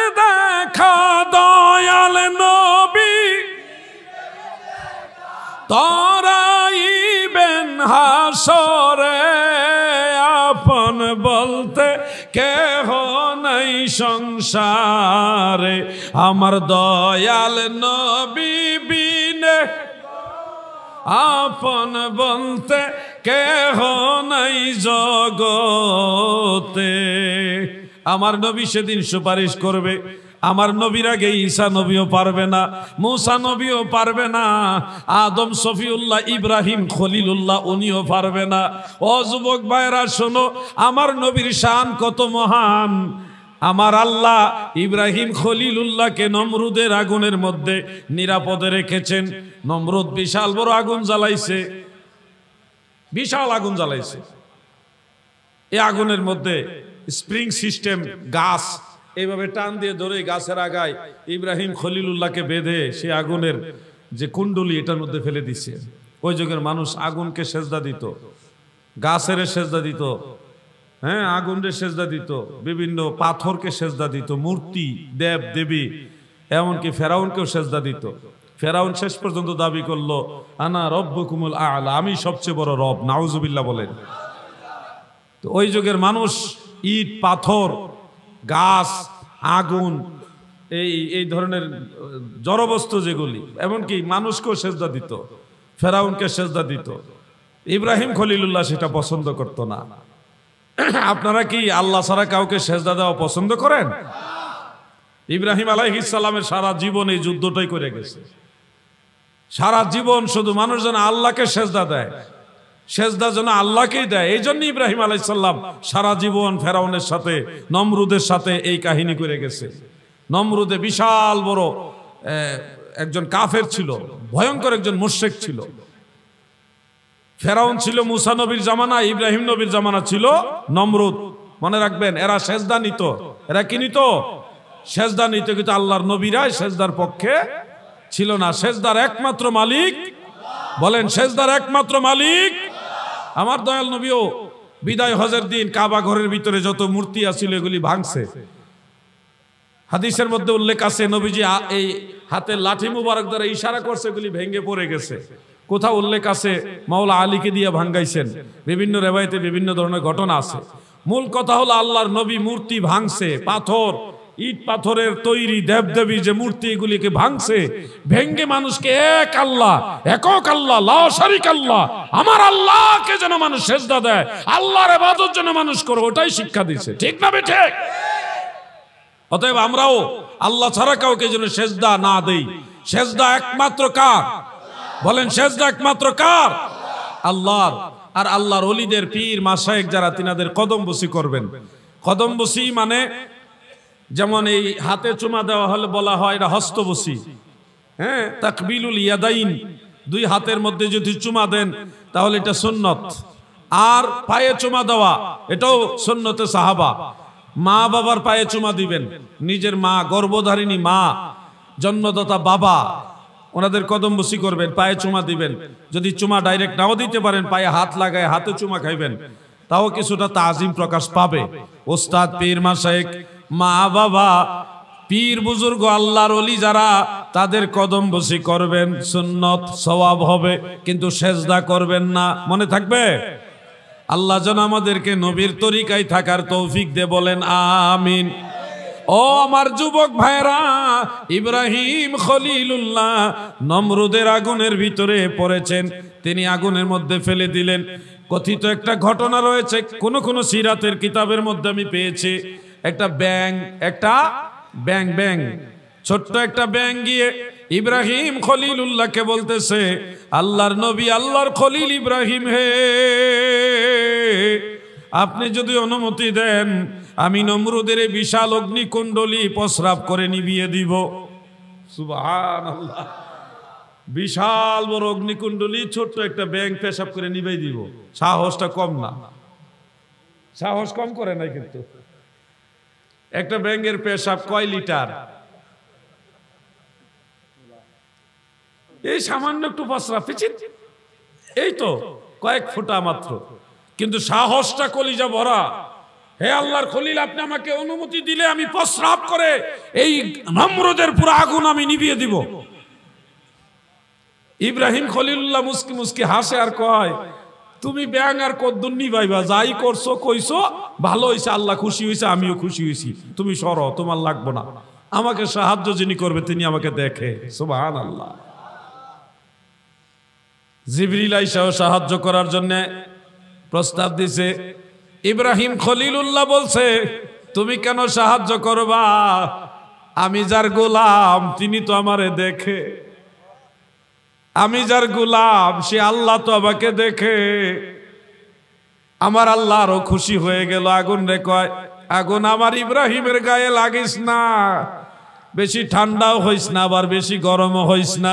তরাইবেন হাসরে আপন বলতে কেহ নাই সংসারে আমার দয়াল নবী আপন বলতে কেহ নাই জগতে আমার নবী সেদিন সুপারিশ করবে আমার নবীর আগে ঈসা নবীও পারবে না মৌসা নবীও পারবে না আদম সফিউল্লাহ ইব্রাহিম খলিলুল্লাহ উনিও পারবে না ও যুবক ভাইরা শোনো আমার নবীর শান কত মহান আমার আল্লাহ ইব্রাহিম খলিলুল্লাহকে নমরুদের আগুনের মধ্যে নিরাপদে রেখেছেন নমরুদ বিশাল বড় আগুন জ্বালাইছে বিশাল আগুন জ্বালাইছে এ আগুনের মধ্যে স্প্রিং সিস্টেম গাছ এইভাবে টান দিয়ে ধরে গাছের আগায় ইব্রাহিম খলিলুল্লাহকে বেঁধে সে আগুনের যে কুণ্ডলি এটার মধ্যে ফেলে দিছে ওই যুগের মানুষ আগুনকে সেজদা দিত গাছের সেজদা দিত হ্যাঁ আগুনের সেজদা দিত বিভিন্ন পাথরকে সেজদা দিত মূর্তি দেব দেবী এমনকি ফেরাউনকেও সেজদা দিত ফেরাউন শেষ পর্যন্ত দাবি করলো আনা রব্য কুমল আলা আমি সবচেয়ে বড় রব নাউজুবিল্লা বলেন তো ওই যুগের মানুষ ইট পাথর গাছ আগুন এই এই ধরনের জড়বস্তু যেগুলি এমনকি মানুষকেও সেজদা দিত ফেরাউনকে সেজদা দিত ইব্রাহিম খলিলুল্লাহ সেটা পছন্দ করত না আপনারা কি আল্লাহ ছাড়া কাউকে সেজদা দেওয়া পছন্দ করেন ইব্রাহিম আলাইহিসাল্লামের সারা জীবন এই যুদ্ধটাই করে গেছে সারা জীবন শুধু মানুষজন আল্লাহকে সেজদা দেয় সেজদা যেন আল্লাহকেই দেয় এই জন্য ইব্রাহিম আলাইসাল্লাম সারা জীবন ফেরাউনের সাথে নমরুদের সাথে এই কাহিনী করে গেছে নমরুদে বিশাল বড় একজন কাফের ছিল ভয়ঙ্কর একজন মুর্শেক ছিল ফেরাউন ছিল মুসা নবীর জামানা ইব্রাহিম নবীর জামানা ছিল নমরুদ মনে রাখবেন এরা সেজদা নিত এরা কি নিত সেজদা নিত কিন্তু আল্লাহর নবীরাই সেজদার পক্ষে ছিল না সেজদার একমাত্র মালিক বলেন সেজদার একমাত্র মালিক আমার দয়াল নবীও বিদায় হজের দিন কাবা ঘরের ভিতরে যত মূর্তি আছিল এগুলি ভাঙছে হাদিসের মধ্যে উল্লেখ আছে নবীজি এই হাতে লাঠি মুবারক দ্বারা ইশারা করছে এগুলি ভেঙে পড়ে গেছে কোথাও উল্লেখ আছে মাওলা আলীকে দিয়ে ভাঙ্গাইছেন বিভিন্ন রেবাইতে বিভিন্ন ধরনের ঘটনা আছে মূল কথা হলো আল্লাহর নবী মূর্তি ভাঙছে পাথর ইট পাথরের তৈরি দেবদেবী যে মূর্তি এগুলিকে ভাঙছে ভেঙ্গে মানুষকে এক আল্লাহ একক আল্লাহ লাশারিক আল্লাহ আমার আল্লাহকে যেন মানুষ সেজদা দেয় আল্লাহর এবাদত যেন মানুষ করো ওটাই শিক্ষা দিচ্ছে ঠিক না বে ঠিক অতএব আমরাও আল্লাহ ছাড়া কাউকে যেন সেজদা না দেই সেজদা একমাত্র কার বলেন সেজদা একমাত্র কার আল্লাহর আর আল্লাহর অলিদের পীর মাসায়েক যারা তিনাদের কদম বসি করবেন কদম বসি মানে যেমন এই হাতে চুমা দেওয়া হলে বলা হয় এটা হস্তবসি হ্যাঁ তাকবিলুল ইয়াদাইন দুই হাতের মধ্যে যদি চুমা দেন তাহলে এটা সুন্নত আর পায়ে চুমা দেওয়া এটাও সুন্নতে সাহাবা মা বাবার পায়ে চুমা দিবেন নিজের মা গর্ভধারিণী মা জন্মদাতা বাবা ওনাদের কদম বসি করবেন পায়ে চুমা দিবেন যদি চুমা ডাইরেক্ট নাও দিতে পারেন পায়ে হাত লাগায় হাতে চুমা খাইবেন তাও কিছুটা তাজিম প্রকাশ পাবে ওস্তাদ পীর মাসায়েক মা বাবা পীর বুজুর্গ আল্লাহর অলি যারা তাদের কদম বসি করবেন সুন্নত সবাব হবে কিন্তু সেজদা করবেন না মনে থাকবে আল্লাহ যেন আমাদেরকে নবীর তরিকায় থাকার তৌফিক দে বলেন আমিন ও আমার যুবক ভাইরা ইব্রাহিম খলিলুল্লাহ নমরুদের আগুনের ভিতরে পড়েছেন তিনি আগুনের মধ্যে ফেলে দিলেন কথিত একটা ঘটনা রয়েছে কোন কোন সিরাতের কিতাবের মধ্যে আমি পেয়েছি একটা ব্যাং একটা ব্যাং ব্যাং ছোট্ট একটা ব্যাং গিয়ে ইব্রাহিম খলিল উল্লাহকে বলতেছে আল্লাহর নবী আল্লাহর খলিল ইব্রাহিম হে আপনি যদি অনুমতি দেন আমি নমরুদের বিশাল অগ্নিকুণ্ডলী প্রস্রাব করে নিবিয়ে দিব সুবহানাল্লাহ বিশাল বড় অগ্নিকুণ্ডলী ছোট্ট একটা ব্যাংক পেশাব করে নিবে দিব সাহসটা কম না সাহস কম করে নাই কিন্তু একটা ব্যাঙের পেশাব কয় লিটার এই সামান্য একটু পশরা পিছিয়ে এই তো কয়েক ফুটা মাত্র কিন্তু সাহসটা কলিজা ভরা হে আল্লাহর খলিল আপনি আমাকে অনুমতি দিলে আমি প্রস্রাব করে এই নম্রদের পুরো আগুন আমি নিভিয়ে দিব ইব্রাহিম খলিল্লাহ মুসকি মুসকি হাসে আর কয় তুমি ব্যাং আর কদ্দুর নিবাইবা যাই করছো কইছো ভালো হয়েছে আল্লাহ খুশি হয়েছে আমিও খুশি হয়েছি তুমি সর তোমার লাগবো না আমাকে সাহায্য যিনি করবে তিনি আমাকে দেখে সুবাহান আল্লাহ জিবরিল সাহায্য করার জন্য প্রস্তাব দিছে ইব্রাহিম খলিলুল্লাহ বলছে তুমি কেন সাহায্য করবা আমি যার গোলাম তিনি তো আমারে দেখে আমি যার গুলাব সে আল্লাহ তো আমাকে দেখে আমার আল্লাহ আরো খুশি হয়ে গেল আগুন রে কয় আগুন আমার ইব্রাহিমের গায়ে লাগিস না বেশি ঠান্ডাও হইস না আবার বেশি গরমও হইস না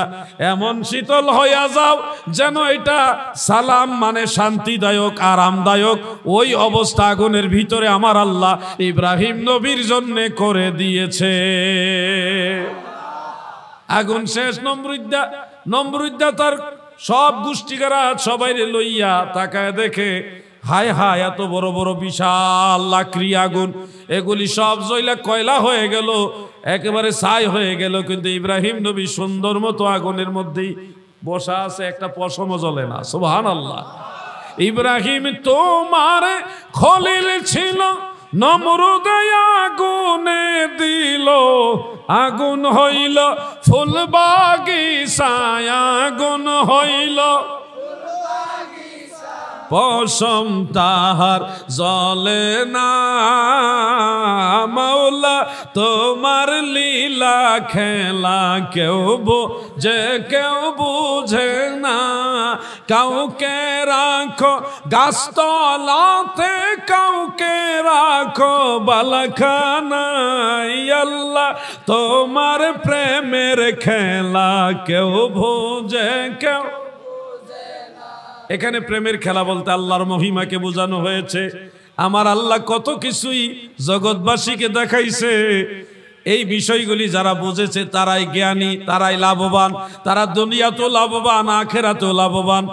এমন শীতল হইয়া যাও যেন এটা সালাম মানে শান্তিদায়ক আরামদায়ক ওই অবস্থা আগুনের ভিতরে আমার আল্লাহ ইব্রাহিম নবীর জন্যে করে দিয়েছে আগুন শেষ নম্রিদা নম্রুদ্যা তার সব গোষ্ঠীকারা সবাই লইয়া তাকায় দেখে হায় হায় এত বড় বড় বিশাল লাকড়ি আগুন এগুলি সব জয়লা কয়লা হয়ে গেল একেবারে সাই হয়ে গেল কিন্তু ইব্রাহিম নবী সুন্দর মতো আগুনের মধ্যেই বসা আছে একটা পশমও জ্বলে না সুবহান আল্লাহ ইব্রাহিম তোমার খলিল ছিল নমরুদয় আগুনে দিল আগুন হইল ফুলবাগি সায় আগুন হইল পশম তাহার জলে না মৌলা তোমার লীলা খেলা কেউ যে কেউ বুঝে না কাউকে রাখো গাছতলাতে কাউকে রাখো বালখানাই তোমার প্রেমের খেলা কেউ বোঝে কেউ এখানে প্রেমের খেলা বলতে আল্লাহর মহিমাকে বোঝানো হয়েছে আমার আল্লাহ কত কিছুই জগৎবাসীকে দেখাইছে এই বিষয়গুলি যারা বুঝেছে তারাই জ্ঞানী তারাই লাভবান তারা দুনিয়াতেও লাভবান আখেরাতেও লাভবান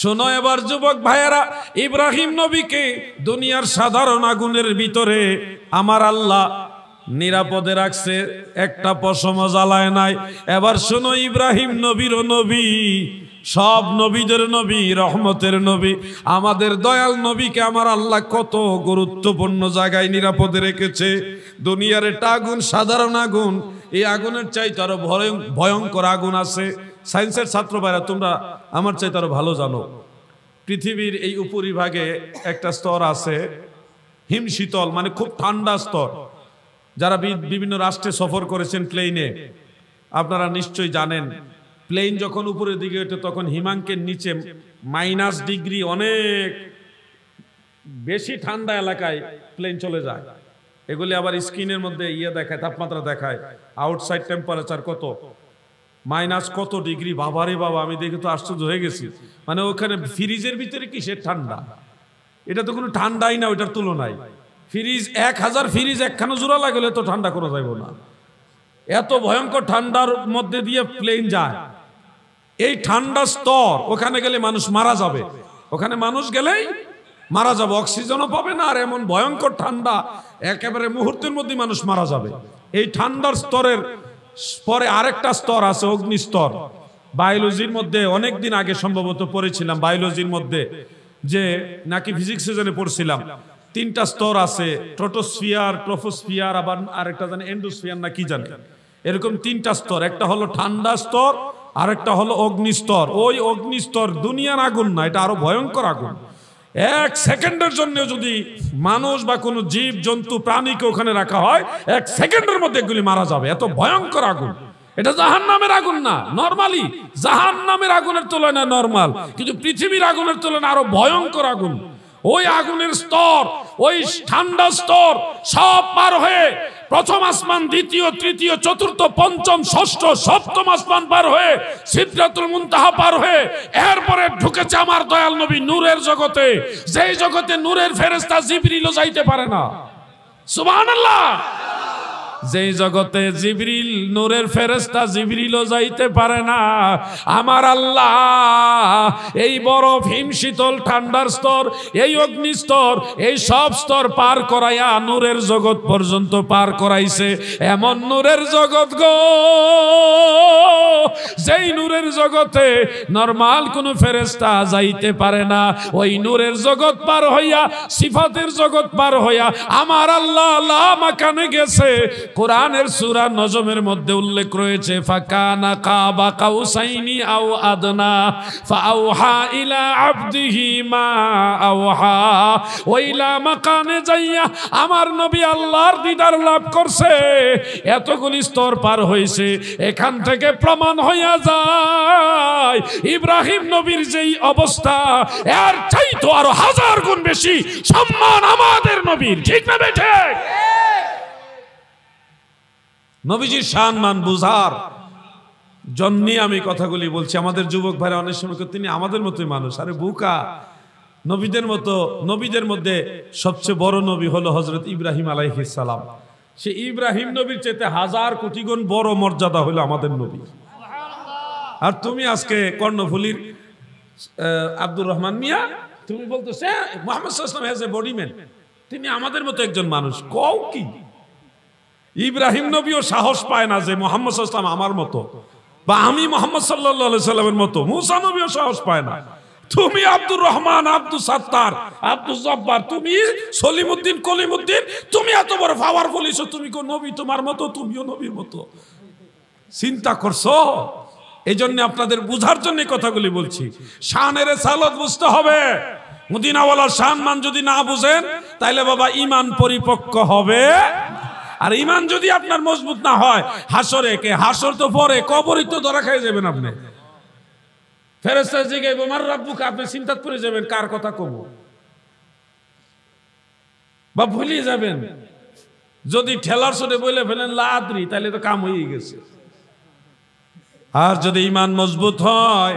শোনো এবার যুবক ভাইয়েরা ইব্রাহিম নবীকে দুনিয়ার সাধারণ আগুনের ভিতরে আমার আল্লাহ নিরাপদে রাখছে একটা পশম জ্বালায় নাই এবার শোনো ইব্রাহিম নবীর নবী সব নবীদের নবী রহমতের নবী আমাদের দয়াল নবীকে আমার আল্লাহ কত গুরুত্বপূর্ণ জায়গায় নিরাপদে রেখেছে দুনিয়ার এটা আগুন সাধারণ আগুন এই আগুনের চাই আরো ভয়ঙ্কর আগুন আছে সায়েন্সের ছাত্র ভাইরা তোমরা আমার চাই আরো ভালো জানো পৃথিবীর এই উপরিভাগে একটা স্তর আছে হিমশীতল মানে খুব ঠান্ডা স্তর যারা বিভিন্ন রাষ্ট্রে সফর করেছেন প্লেনে আপনারা নিশ্চয়ই জানেন প্লেন যখন উপরের দিকে ওঠে তখন হিমাঙ্কের নিচে মাইনাস ডিগ্রি অনেক বেশি ঠান্ডা এলাকায় প্লেন চলে যায় এগুলি আবার স্কিনের মধ্যে ইয়ে দেখায় তাপমাত্রা দেখায় আউটসাইড টেম্পারেচার কত মাইনাস কত ডিগ্রি বাবারে বাবা আমি দেখে তো আশ্চর্য হয়ে গেছি মানে ওখানে ফ্রিজের ভিতরে কি সে ঠান্ডা এটা তো কোনো ঠান্ডাই না ওইটার তুলনায় ফ্রিজ এক হাজার ফ্রিজ একখানা জোড়া লাগলে তো ঠান্ডা করা যাইব না এত ভয়ঙ্কর ঠান্ডার মধ্যে দিয়ে প্লেন যায় এই ঠান্ডা স্তর ওখানে গেলে মানুষ মারা যাবে ওখানে মানুষ গেলেই মারা যাবে অক্সিজেনও পাবে না আর এমন ভয়ঙ্কর ঠান্ডা একেবারে মুহূর্তের মধ্যে মানুষ মারা যাবে এই ঠান্ডার স্তরের পরে আরেকটা স্তর আছে অগ্নি স্তর বায়োলজির মধ্যে অনেক দিন আগে সম্ভবত পড়েছিলাম বায়োলজির মধ্যে যে নাকি ফিজিক্স সিজনে পড়ছিলাম তিনটা স্তর আছে ট্রোটোস্ফিয়ার ট্রোফোস্ফিয়ার আবার আরেকটা জানে এন্ডোস্ফিয়ার না কি জানে এরকম তিনটা স্তর একটা হলো ঠান্ডা স্তর আরেকটা হলো অগ্নিস্তর ওই অগ্নিস্তর দুনিয়ার আগুন না এটা আরো ভয়ঙ্কর আগুন এক সেকেন্ডের জন্য যদি মানুষ বা কোনো জীব জন্তু প্রাণীকে ওখানে রাখা হয় এক সেকেন্ডের মধ্যে এগুলি মারা যাবে এত ভয়ঙ্কর আগুন এটা জাহান নামের আগুন না নর্মালি জাহান নামের আগুনের তুলনায় নর্মাল কিন্তু পৃথিবীর আগুনের তুলনায় আরো ভয়ঙ্কর আগুন ওই আগুনের স্তর ওই ঠান্ডা স্তর সব পার হয়ে প্রথম আসমান দ্বিতীয় তৃতীয় চতুর্থ পঞ্চম ষষ্ঠ সপ্তম আসমান পার হয়ে সিদ্ধাতুল মুনতাহা পার হয়ে এরপরে ঢুকেছে আমার দয়াল নবী নূরের জগতে যেই জগতে নূরের ফেরেস্তা জিবরিলও যাইতে পারে না সুবহানাল্লাহ যেই জগতে জিবরিল নূরের ফেরেস্তা জিবরিলও যাইতে পারে না আমার আল্লাহ এই বরফ হিম শীতল ঠান্ডার স্তর এই স্তর এই সব স্তর পার করাইয়া নূরের জগৎ পর্যন্ত পার করাইছে এমন নূরের জগৎ গো যেই নূরের জগতে নর্মাল কোনো ফেরেস্তা যাইতে পারে না ওই নূরের জগৎ পার হইয়া সিফাতের জগৎ পার হইয়া আমার আল্লাহ আল্লাহ মাকানে গেছে কোরআনের সুরা নজমের মধ্যে উল্লেখ রয়েছে ফাকানা কাবা কাউসাইনি আও আদনা ফাউহা ইলা আবদিহি মা আওহা ওইলা মাকানে যাইয়া আমার নবী আল্লাহর দিদার লাভ করছে এতগুলি স্তর পার হয়েছে এখান থেকে প্রমাণ হইয়া যায় ইব্রাহিম নবীর যেই অবস্থা এর চাইতো আরো হাজার গুণ বেশি সম্মান আমাদের নবীর ঠিক না বেঠে নবীজির শান মান বুঝার জন্মে আমি কথাগুলি বলছি আমাদের যুবক ভাইরা অনেক সময় তিনি আমাদের মতোই মানুষ আরে বুকা নবীদের মতো নবীদের মধ্যে সবচেয়ে বড় নবী হলো হজরত ইব্রাহিম আলাইহিসালাম সে ইব্রাহিম নবীর চেতে হাজার কোটি গুণ বড় মর্যাদা হলো আমাদের নবী আর তুমি আজকে কর্ণফুলির আব্দুর রহমান মিয়া তুমি বলতো সে মোহাম্মদ হ্যাজ এ বডিম্যান তিনি আমাদের মতো একজন মানুষ কও কি ইব্রাহিম নবীও সাহস পায় না যে মোহাম্মদ সাল্লাম আমার মতো বা আমি মোহাম্মদ সাল্লা সাল্লামের মতো মুসা নবীও সাহস পায় না তুমি আব্দুর রহমান আব্দুল সাত্তার আব্দুল জব্বার তুমি সলিমুদ্দিন কলিমুদ্দিন তুমি এত বড় পাওয়ারফুল বলিস তুমি কো নবী তোমার মতো তুমিও নবীর মতো চিন্তা করছো এই জন্য আপনাদের বুঝার জন্য কথাগুলি বলছি শানের সালত বুঝতে হবে মুদিনাওয়ালা শান মান যদি না বুঝেন তাইলে বাবা ইমান পরিপক্ক হবে আর ইমান যদি আপনার মজবুত না হয় হাসরে কে হাসর তো পরে কবরই তো ধরা খেয়ে যাবেন আপনি আপনি যাবেন কার কথা কব বা যাবেন যদি ঠেলার ফেলেন তাহলে তো কাম গেছে আর যদি ইমান মজবুত হয়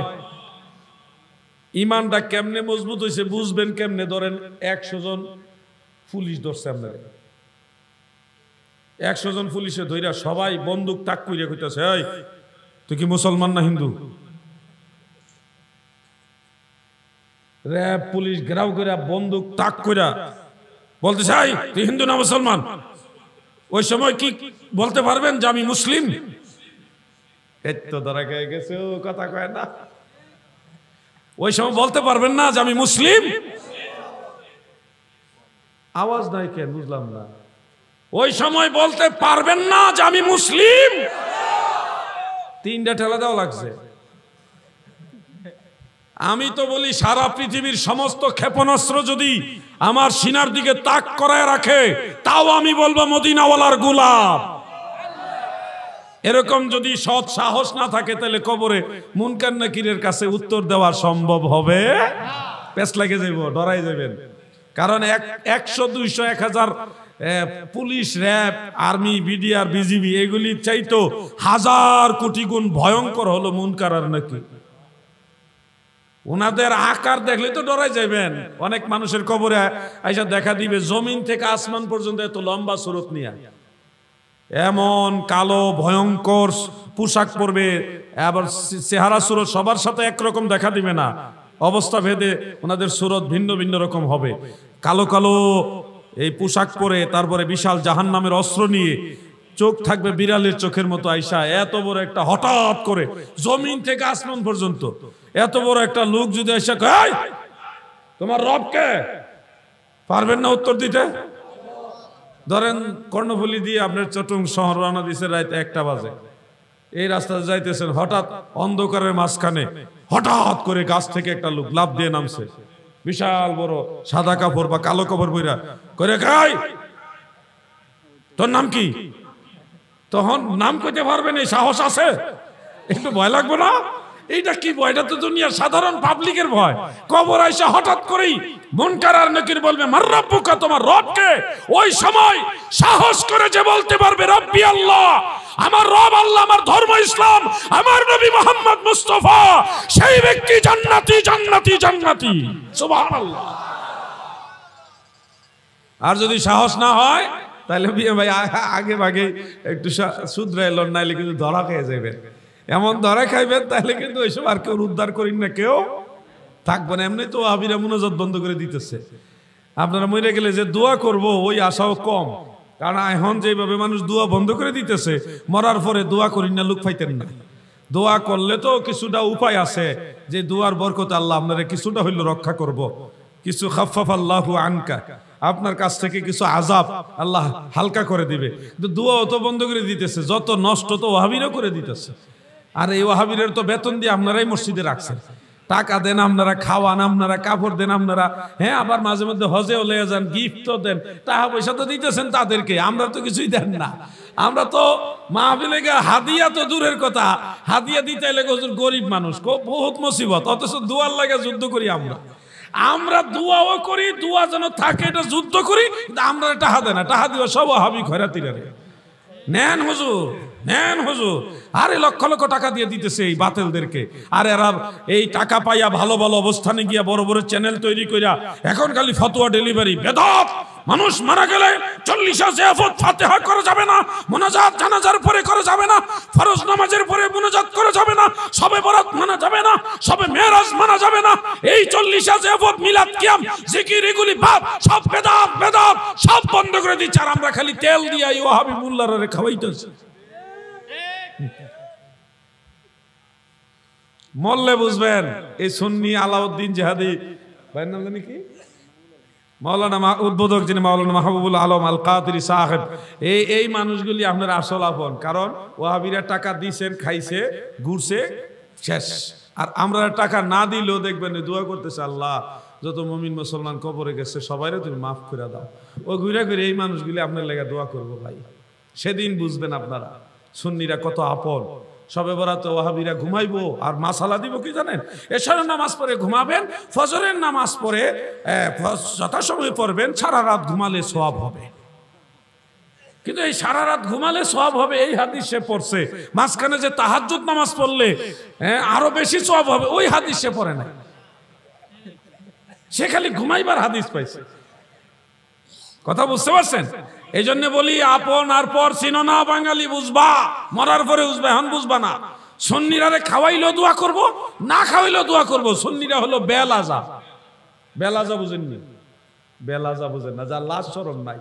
ইমানটা কেমনে মজবুত হয়েছে বুঝবেন কেমনে ধরেন একশো জন পুলিশ ধরছে আপনার একশো জন পুলিশে ধৈরা সবাই বন্দুক তাক কইরে খুঁজতেছে তুই কি মুসলমান না হিন্দু র্যাব পুলিশ গ্রাউ করে বন্দুক তাক কইরা বলতে চাই তুই হিন্দু না মুসলমান ওই সময় কি বলতে পারবেন যে আমি মুসলিম গেছে ও কথা কয় না ওই সময় বলতে পারবেন না যে আমি মুসলিম আওয়াজ নাই কেন বুঝলাম না ওই সময় বলতে পারবেন না যে আমি মুসলিম তিনটা ঠেলা দেওয়া লাগছে আমি তো বলি সারা পৃথিবীর সমস্ত ক্ষেপণাস্ত্র যদি আমার সিনার দিকে তাক করায় রাখে তাও আমি বলবো মদিনাওয়ালার গুলাব এরকম যদি সৎ সাহস না থাকে তাহলে কবরে মুনকার নাকিরের কাছে উত্তর দেওয়া সম্ভব হবে পেস লাগে যাইব ডরাই যাবেন কারণ একশো দুইশো এক হাজার police RAB army BDR BGB এগুলি চাইতো হাজার কোটি গুণ ভয়ঙ্কর হলো মুনকার আর নাকি ওনাদের আকার দেখলে তো ডরাই যাবেন অনেক মানুষের কবরে আইসা দেখা দিবে জমিন থেকে আসমান পর্যন্ত এত লম্বা স্রোত নিয়ে এমন কালো ভয়ঙ্কর পোশাক পরবে আবার চেহারা সুরত সবার সাথে একরকম দেখা দিবে না অবস্থা ভেদে ওনাদের সুরত ভিন্ন ভিন্ন রকম হবে কালো কালো এই পোশাক পরে তারপরে বিশাল জাহান নামের অস্ত্র নিয়ে চোখ থাকবে বিড়ালের চোখের মতো আইসা এত বড় একটা হঠাৎ করে জমিন থেকে আসমান পর্যন্ত এত বড় একটা লোক যদি আইসা তোমার রবকে পারবেন না উত্তর দিতে ধরেন কর্ণফুলি দিয়ে আপনার চটুং শহর রানা দিছে রাইতে একটা বাজে এই রাস্তা যাইতেছেন হঠাৎ অন্ধকারের মাঝখানে হঠাৎ করে গাছ থেকে একটা লোক লাভ দিয়ে নামছে বিশাল বড় সাদা কাপড় বা কালো কাপড় বইরা করে খাই তোর নাম কি তখন নাম কইতে পারবেন এই সাহস আছে একটু ভয় লাগবে না এইটা কি ভয় এটা তো দুনিয়ার সাধারণ পাবলিকের ভয় কবর আইসে হঠাৎ করেই মুনকার আর নকির বলবে মার রব্বুকা তোমার রবকে ওই সময় সাহস করে যে বলতে পারবে রব্বি আল্লাহ আমার রব আল্লাহ আমার ধর্ম ইসলাম আমার নবী মোহাম্মদ মুস্তফা সেই ব্যক্তি জান্নাতি জান্নাতি জান্নাতি সুবহানাল্লাহ আর যদি সাহস না হয় তাহলে বিয়ে ভাই আগে ভাগে একটু সুদ্রাইল নাইলে কিন্তু ধরা খেয়ে যাবেন এমন ধরে খাইবেন তাহলে কিন্তু ওইসব আর কেউ উদ্ধার করিন না কেউ থাকবো না এমনি তো আবিরা মনোজত বন্ধ করে দিতেছে আপনারা মরে গেলে যে দোয়া করব ওই আশাও কম কারণ এখন যেভাবে মানুষ দোয়া বন্ধ করে দিতেছে মরার পরে দোয়া করিন না লুক পাইতেন না দোয়া করলে তো কিছুটা উপায় আছে যে দোয়ার বরকত আল্লাহ আপনারা কিছুটা হইলো রক্ষা করব। কিছু খাফফাফ আল্লাহ আনকা আপনার কাছ থেকে কিছু আজাব আল্লাহ হালকা করে দিবে কিন্তু দোয়া তো বন্ধ করে দিতেছে যত নষ্ট তো ওহাবিরও করে দিতেছে আর এই ওহাবিরের তো বেতন দিয়ে আপনারাই মসজিদে রাখছেন টাকা দেন আপনারা খাওয়ান আপনারা কাপড় দেন আপনারা হ্যাঁ আবার মাঝে মধ্যে হজেও লেগে যান গিফটও দেন টাকা পয়সা তো দিতেছেন তাদেরকে আমরা তো কিছুই দেন না আমরা তো মাহফিলে হাদিয়া তো দূরের কথা হাদিয়া দিতে এলে হুজুর গরিব মানুষ বহুত মুসিবত অথচ দুয়ার লাগে যুদ্ধ করি আমরা আমরা দুয়াও করি দুয়া যেন থাকে এটা যুদ্ধ করি আমরা টাহা দেয় না টাহা দিও সব হাবি খয়রাতিরা নেন হুজুর নেন হুজুর আরে লক্ষ লক্ষ টাকা দিয়ে দিতেছে এই বাতিলদেরকে আর এরা এই টাকা পাইয়া ভালো ভালো অবস্থানে গিয়া বড় বড় চ্যানেল তৈরি কইরা এখন খালি ফতোয়া ডেলিভারি বেদত মানুষ মারা গেলে চল্লিশা জিয়াফত ফাতেহা করা যাবে না মোনাজাত জানাজার পরে করা যাবে না ফরজ নামাজের পরে মোনাজাত করা যাবে না সবে বরাত মানা যাবে না সবে মেরাজ মানা যাবে না এই চল্লিশা জিয়াফত মিলাদ কিয়াম জিকির এগুলি বাপ সব বেদাব বেদাত সব বন্ধ করে দিচ্ছে আর আমরা খালি তেল দিয়া ইউহাবি মোল্লারে খাওয়াইতেছি মল্লে বুঝবেন এই সুন্নি আলাউদ্দিন জেহাদি ভাইয়ের নাম জানি কি মাওলানা উদ্বোধক যিনি মাওলানা মাহবুবুল আলম আল কাতরি সাহেব এই এই মানুষগুলি আপনার আসল আপন কারণ ওহাবিরা টাকা দিয়েছেন খাইছে ঘুরছে শেষ আর আমরা টাকা না দিলেও দেখবেন দোয়া করতেছে আল্লাহ যত মমিন মুসলমান কবরে গেছে সবাইরে তুমি মাফ করে দাও ও ঘুরে ঘুরে এই মানুষগুলি আপনার লেগে দোয়া করবো ভাই সেদিন বুঝবেন আপনারা সুন্নিরা কত আপন সবে বরাতে ওয়াহাবিরা ঘুমাইবো আর মাসালা দিব কি জানেন এশারের নামাজ পড়ে ঘুমাবেন ফজরের নামাজ পড়ে যথাসময়ে পড়বেন সারা রাত ঘুমালে সব হবে কিন্তু এই সারা রাত ঘুমালে সব হবে এই হাদিস সে পড়ছে মাঝখানে যে তাহাজুদ নামাজ পড়লে আরো বেশি সব হবে ওই হাদিস সে পড়ে না সে খালি ঘুমাইবার হাদিস পাইছে কথা বুঝতে পারছেন এই জন্য বলি আপন আর পর চিনো না বাঙালি বুঝবা মরার পরে বুঝবা এখন বুঝবা না সন্নিরা খাওয়াইলেও দোয়া করব না খাওয়াইলেও দোয়া করব সন্নিরা হলো বেলাজা বেলাজা বুঝেননি বেলাজা বুঝেন না যা লাশ সরম নাই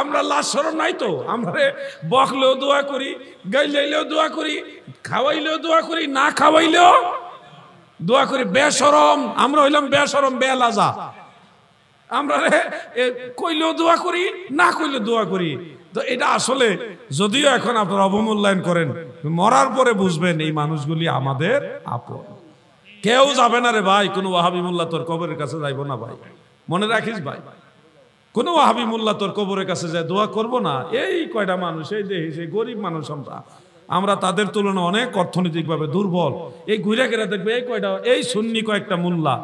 আমরা লাশ সরম নাই তো আমরা বকলেও দোয়া করি গাইলেও দোয়া করি খাওয়াইলেও দোয়া করি না খাওয়াইলেও দোয়া করি বেসরম আমরা হইলাম বেসরম বেলাজা আমরা কইলেও দোয়া করি না কইলে দোয়া করি তো এটা আসলে যদিও এখন আপনারা অবমূল্যায়ন করেন মরার পরে বুঝবেন এই মানুষগুলি আমাদের আপন কেউ যাবে না রে ভাই কোনো ওয়াহাবিমুল্লাহ তোর কবরের কাছে যাইব না ভাই মনে রাখিস ভাই কোনো ওয়াহাবিমুল্লাহ তোর কবরের কাছে যায় দোয়া করব না এই কয়টা মানুষ এই দেহি গরিব মানুষ আমরা আমরা তাদের তুলনায় অনেক অর্থনৈতিকভাবে দুর্বল এই ঘুরে ঘেরা দেখবে এই কয়টা এই সুন্নি কয়েকটা মোল্লা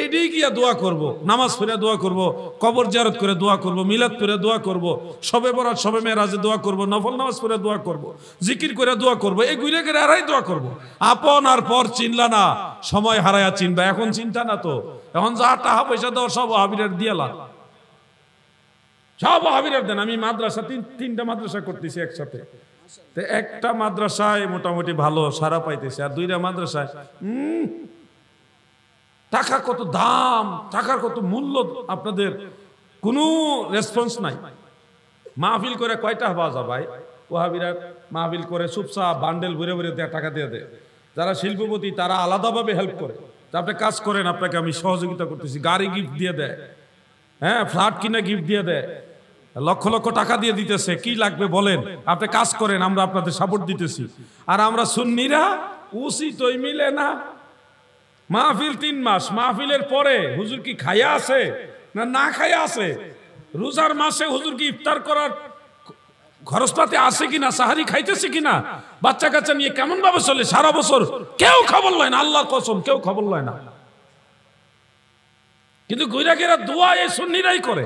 এইটাই গিয়া দোয়া করব। নামাজ পড়ে দোয়া করব। কবর জারত করে দোয়া করব। মিলাদ করে দোয়া করব। সবে বরাত সবে মেয়েরাজে দোয়া করব। নফল নামাজ পড়ে দোয়া করব। জিকির করে দোয়া করব। এই ঘুরে ঘুরে আরাই দোয়া করব। আপন আর পর চিনলা না সময় হারায়া চিনবা এখন চিন্তা না তো এখন যা টাকা পয়সা দেওয়া সব হাবিরের দিয়ালা সব হাবিরের দেন আমি মাদ্রাসা তিন তিনটা মাদ্রাসা করতেছি একসাথে একটা মাদ্রাসায় মোটামুটি ভালো সারা পাইতেছে আর দুইটা মাদ্রাসায় টাকা কত দাম টাকার কত মূল্য আপনাদের কোনো রেসপন্স নাই মাহফিল করে কয়টা যা ভাই ওহাবিরা মাহফিল করে সুপসা বান্ডেল ঘুরে ঘুরে দেয় টাকা দিয়ে দেয় যারা শিল্পপতি তারা আলাদাভাবে হেল্প করে আপনি কাজ করেন আপনাকে আমি সহযোগিতা করতেছি গাড়ি গিফট দিয়ে দেয় হ্যাঁ ফ্ল্যাট কিনে গিফট দিয়ে দেয় লক্ষ লক্ষ টাকা দিয়ে দিতেছে কি লাগবে বলেন আপনি কাজ করেন আমরা আপনাদের সাপোর্ট দিতেছি আর আমরা সুন্নিরা উসি মিলে না মাহফিল তিন মাস মাহফিলের পরে হুজুর কি খাইয়া আছে না না খাইয়া আছে রোজার মাসে হুজুর কি ইফতার করার খরচপাতে আছে কিনা সাহারি খাইতেছে কিনা বাচ্চা কাচ্চা নিয়ে কেমন ভাবে চলে সারা বছর কেউ খবর লয় না আল্লাহর কসম কেউ খবর লয় না কিন্তু গৈরাগেরা দোয়া এই সুন্নিরাই করে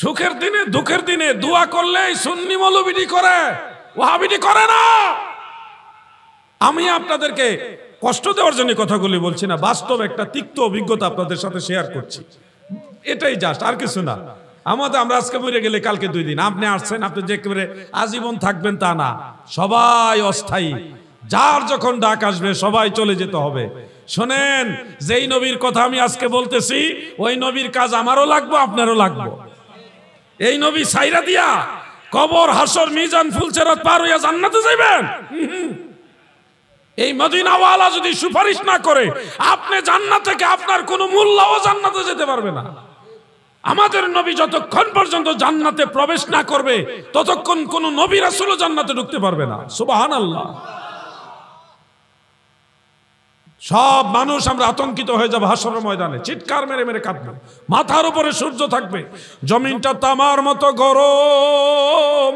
সুখের দিনে দুঃখের দিনে দোয়া করলে সুন্নি মৌলবিটি করে ওহাবিটি করে না আমি আপনাদেরকে কষ্ট দেওয়ার জন্য কথাগুলি বলছি না বাস্তব একটা তিক্ত অভিজ্ঞতা আপনাদের সাথে শেয়ার করছি এটাই জাস্ট আর কিছু না আমাদের আমরা আজকে মরে গেলে কালকে দুই দিন আপনি আসছেন আপনি যে একেবারে আজীবন থাকবেন তা না সবাই অস্থায়ী যার যখন ডাক আসবে সবাই চলে যেতে হবে শোনেন যেই নবীর কথা আমি আজকে বলতেছি ওই নবীর কাজ আমারও লাগবো আপনারও লাগবো এই নবী সাইরা দিয়া কবর হাসর মিজান ফুলচেরাত পার হইয়া জান্নাতে যাইবেন এই মদিনাওয়ালা যদি সুপারিশ না করে আপনি জান্নাত থেকে আপনার কোনো মূল্যও জান্নাতে যেতে পারবে না আমাদের নবী যতক্ষণ পর্যন্ত জান্নাতে প্রবেশ না করবে ততক্ষণ কোনো নবী রাসুলও জান্নাতে ঢুকতে পারবে না সুবাহান আল্লাহ সব মানুষ আমরা আতঙ্কিত হয়ে যাবো হাসর ময়দানে চিৎকার মেরে মেরে কাঁদবো মাথার উপরে সূর্য থাকবে জমিনটা তামার মতো গরম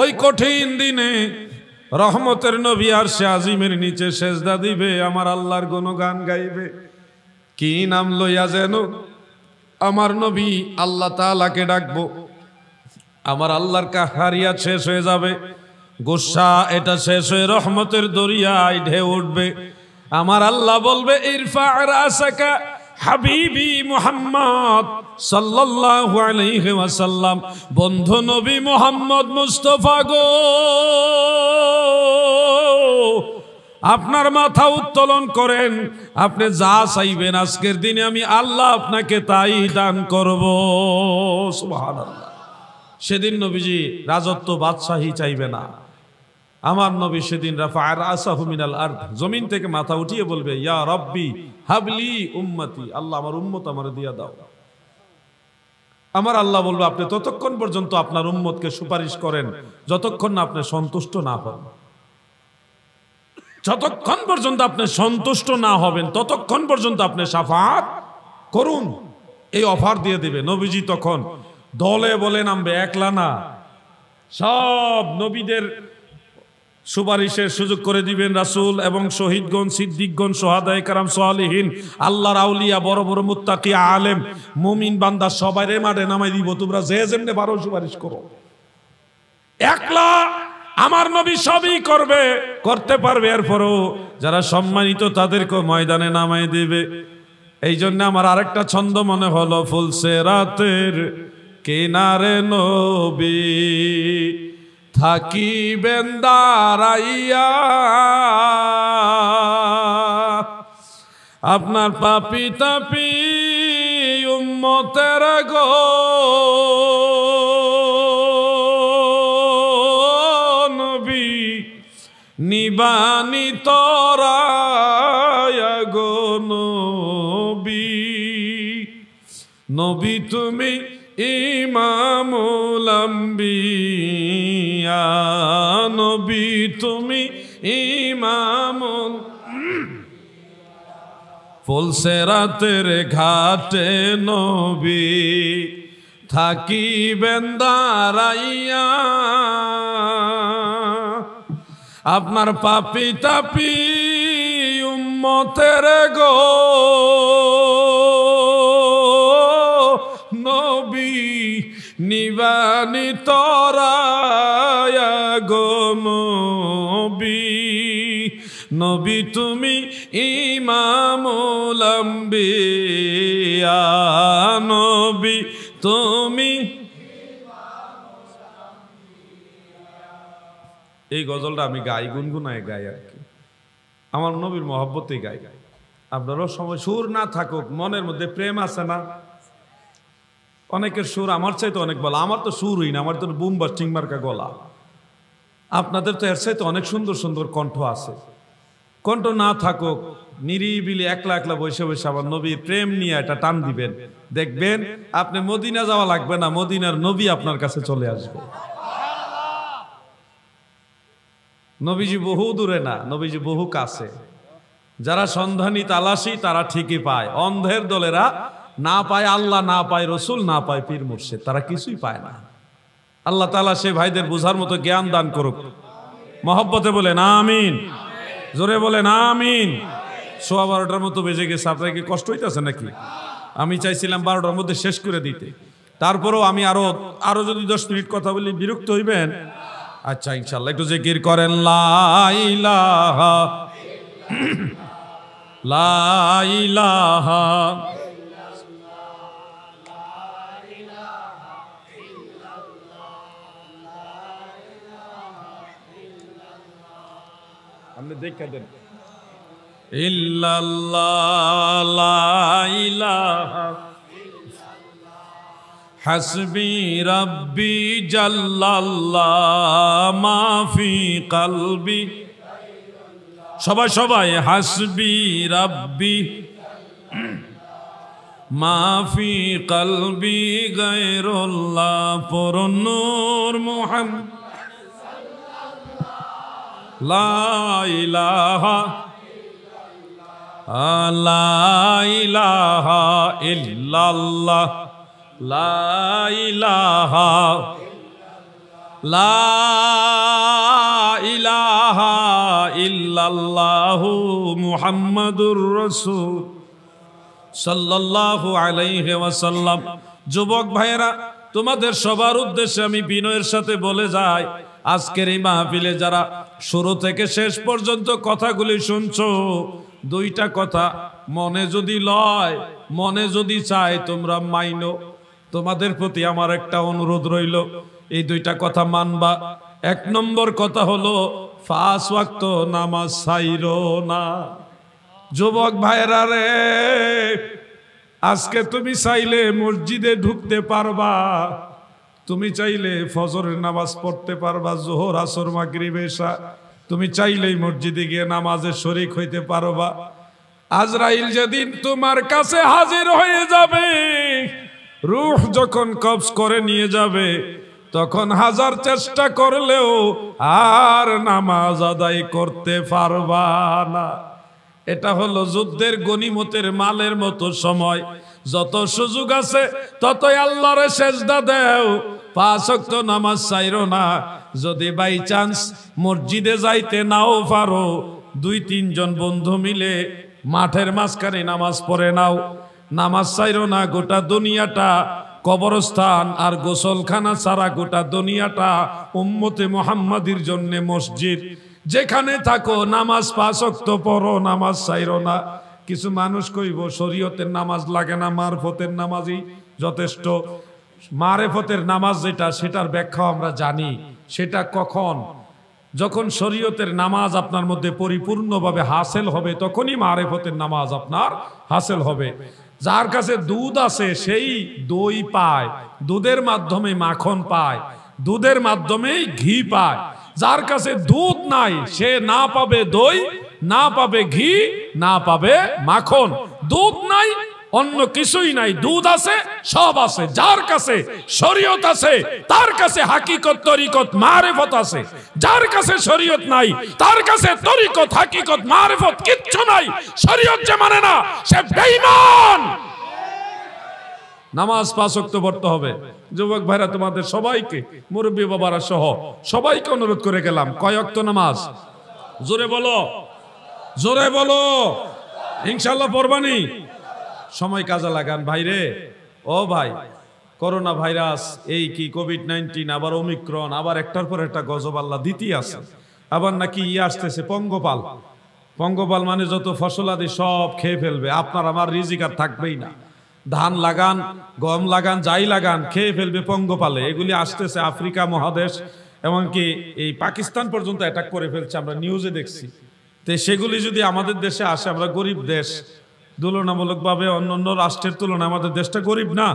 ওই কঠিন দিনে রহমতের নবী আর সে আজিমের নিচে সেজদা দিবে আমার আল্লাহর গান গাইবে কি নাম লইয়া যেন আমার নবী আল্লাহ তালাকে ডাকবো আমার আল্লাহর কাহারিয়া শেষ হয়ে যাবে গুসা এটা শেষ হয়ে রহমতের দরিয়ায় ঢেউ উঠবে আমার আল্লাহ বলবে ইরফা রাসাকা হাবিবি মুহাম্মদ সাল্লাল্লাহু আলাইহি ওয়াসাল্লাম বন্ধু নবী মুহাম্মদ মুস্তাফা গো আপনার মাথা উত্তোলন করেন আপনি যা চাইবেন আজকের দিনে আমি আল্লাহ আপনাকে তাই দান করব সুবহানাল্লাহ সেদিন নবীজি রাজত্ব বাদশাহী চাইবে না আমার নবী সেদিন আর জমিন থেকে মাথা উঠিয়ে বলবে ইয়া রব্বি হাবলি উম্মতি আল্লাহ আমার উম্মত আমার দিয়া দাও আমার আল্লাহ বলবে আপনি ততক্ষণ পর্যন্ত আপনার উম্মতকে সুপারিশ করেন যতক্ষণ না আপনি সন্তুষ্ট না হন যতক্ষণ পর্যন্ত আপনি সন্তুষ্ট না হবেন ততক্ষণ পর্যন্ত আপনি সাফাত করুন এই অফার দিয়ে দেবে নবীজি তখন দলে বলে নামবে একলা না সব নবীদের সুপারিশের সুযোগ করে দিবেন রাসুল এবং শহীদগণ সিদ্দিকগণ সোহাদায় কারাম সোহালিহীন আল্লাহর আউলিয়া বড় বড় মুত্তাকিয়া আলেম মুমিন বান্দা সবাই রে মাঠে নামাই দিব তোমরা যে যেমনে বারো সুপারিশ করো একলা আমার নবী সবই করবে করতে পারবে এরপরও যারা সম্মানিত তাদেরকে ময়দানে নামাই দেবে এই জন্য আমার আরেকটা ছন্দ মনে হলো ফুলসে রাতের কিনারে নবী থাকিবেন দাঁড়াইয়া আপনার পাপি তাপি উম্মতের গো নবী নিবানি তরা গো নবী নবী তুমি ইমামুলম্বী নবি নবী তুমি ইমামুল ফুলসে রাতের ঘাটে নবি থাকিবেন দাঁড়াইয়া আপনার পাপি তাপি উম্মতের গো জীবানি তরায়া গোমবি নবী তুমি ইমামুলম্বিয়া নবী তুমি এই গজলটা আমি গাই গুনগুনায় গাই আর কি আমার নবীর মহব্বতেই গাই গাই আপনারও সময় সুর না থাকুক মনের মধ্যে প্রেম আছে না অনেকের সুর আমার চাইতে অনেক ভালো আমার তো সুরই না আমার তো বুম বা মার্কা গলা আপনাদের তো এর চাইতে অনেক সুন্দর সুন্দর কণ্ঠ আছে কণ্ঠ না থাকুক নিরিবিলি একলা একলা বসে বসে আবার নবীর প্রেম নিয়ে এটা টান দিবেন দেখবেন আপনি মদিনা যাওয়া লাগবে না মদিনার নবী আপনার কাছে চলে আসবে নবীজি বহু দূরে না নবীজি বহু কাছে যারা সন্ধানী তালাশি তারা ঠিকই পায় অন্ধের দলেরা না পায় আল্লাহ না পায় রসুল না পায় পীর মুর্শেদ তারা কিছুই পায় না আল্লাহ তালা সে ভাইদের বোঝার মতো জ্ঞান দান করুক মহব্বতে বলে না আমিন জোরে বলে না আমিন সোয়া বারোটার মতো বেজে গেছে আপনাকে কি কষ্ট হইতেছে নাকি আমি চাইছিলাম বারোটার মধ্যে শেষ করে দিতে তারপরেও আমি আরো আরো যদি দশ মিনিট কথা বলি বিরক্ত হইবেন আচ্ছা ইনশাল্লাহ একটু জিকির করেন লাইলাহা লাইলাহা আপনি দেখা দেন হাসবি রব্বি জাল্লাল্লাহ মাফি কালবি সবাই সবাই হাসবি রব্বি মাফি কলবি গায়রুল্লাহ পরনুর মোহাম্মদ লাইলাহা লাইলাহা ইল্লাল্লাহ লাইলাহা লাইলাহা যুবক ভাইরা তোমাদের সবার উদ্দেশ্যে আমি বিনয়ের সাথে বলে যাই আজকের এই মাহফিলে যারা শুরু থেকে শেষ পর্যন্ত কথাগুলি শুনছ দুইটা কথা মনে যদি লয় মনে যদি চায় তোমরা মাইনো তোমাদের প্রতি আমার একটা অনুরোধ রইল এই দুইটা কথা মানবা এক নম্বর কথা হলো ফাঁস ওয়াক্ত নামাজ সাইর না যুবক ভাইরা রে আজকে তুমি চাইলে মসজিদে ঢুকতে পারবা তুমি চাইলে ফজরের নামাজ পড়তে পারবা জোহর আসর মাগরিব এসা তুমি চাইলেই মসজিদে গিয়ে নামাজে শরিক হইতে পারবা আজরাইল যেদিন তোমার কাছে হাজির হয়ে যাবে রুহ যখন কবজ করে নিয়ে যাবে তখন হাজার চেষ্টা করলেও আর নামাজ আদায় করতে পারবা না এটা হলো যুদ্ধের গণিমতের মালের মতো সময় যত সুযোগ আছে ততই আল্লাহর সেজদা দেও পাঁচক্ত নামাজ চাইরো না যদি বাই চান্স মসজিদে যাইতে নাও পারো দুই তিনজন বন্ধু মিলে মাঠের মাঝখানে নামাজ পড়ে নাও নামাজ চাইরো না গোটা দুনিয়াটা কবরস্থান আর গোসলখানা ছাড়া গোটা দুনিয়াটা উম্মতে মোহাম্মদির জন্য মসজিদ যেখানে থাকো নামাজ পাঁচক্ত পড়ো নামাজ চাইরো না কিছু মানুষ কইব শরীয়তের নামাজ লাগে না মারফতের নামাজই যথেষ্ট মারেফতের নামাজ যেটা সেটার ব্যাখ্যা আমরা জানি সেটা কখন যখন শরীয়তের নামাজ আপনার মধ্যে পরিপূর্ণভাবে হাসেল হবে তখনই মারেফতের নামাজ আপনার হাসেল হবে যার কাছে দুধ আছে সেই দই পায় দুধের মাধ্যমে মাখন পায় দুধের মাধ্যমেই ঘি পায় যার কাছে দুধ নাই সে না পাবে দই না পাবে ঘি না পাবে মাখন দুধ নাই অন্য কিছুই নাই দুধ আছে সব আছে যার কাছে শরীয়ত আছে তার কাছে হাকিকত তরিকত মারেফত আছে যার কাছে শরীয়ত নাই তার কাছে তরিকত হাকিকত মারেফত কিচ্ছু নাই শরীয়ত যে মানে না সে বেঈমান নামাজ পাঁচক্ত পড়তে হবে যুবক ভাইরা তোমাদের সবাইকে মুরব্বী বাবারা সহ সবাইকে অনুরোধ করে গেলাম কয়ক্ত নামাজ জোরে বলো জোরে বলো ইনশাল্লাহ পড়বানি সময় কাজে লাগান ভাইরে ও ভাই করোনা ভাইরাস এই কি কোভিড নাইন্টিন আবার ওমিক্রন আবার একটার পর একটা গজব আল্লাহ আছে আবার নাকি ইয়ে আসতেছে পঙ্গপাল পঙ্গপাল মানে যত ফসল আদি সব খেয়ে ফেলবে আপনার আমার রিজিক আর থাকবেই না ধান লাগান গম লাগান যাই লাগান খেয়ে ফেলবে পঙ্গপালে এগুলি আসতেছে আফ্রিকা মহাদেশ এমনকি এই পাকিস্তান পর্যন্ত অ্যাটাক করে ফেলছে আমরা নিউজে দেখছি তো সেগুলি যদি আমাদের দেশে আসে আমরা গরিব দেশ তুলনামূলকভাবে অন্য অন্য রাষ্ট্রের তুলনায় আমাদের দেশটা গরিব না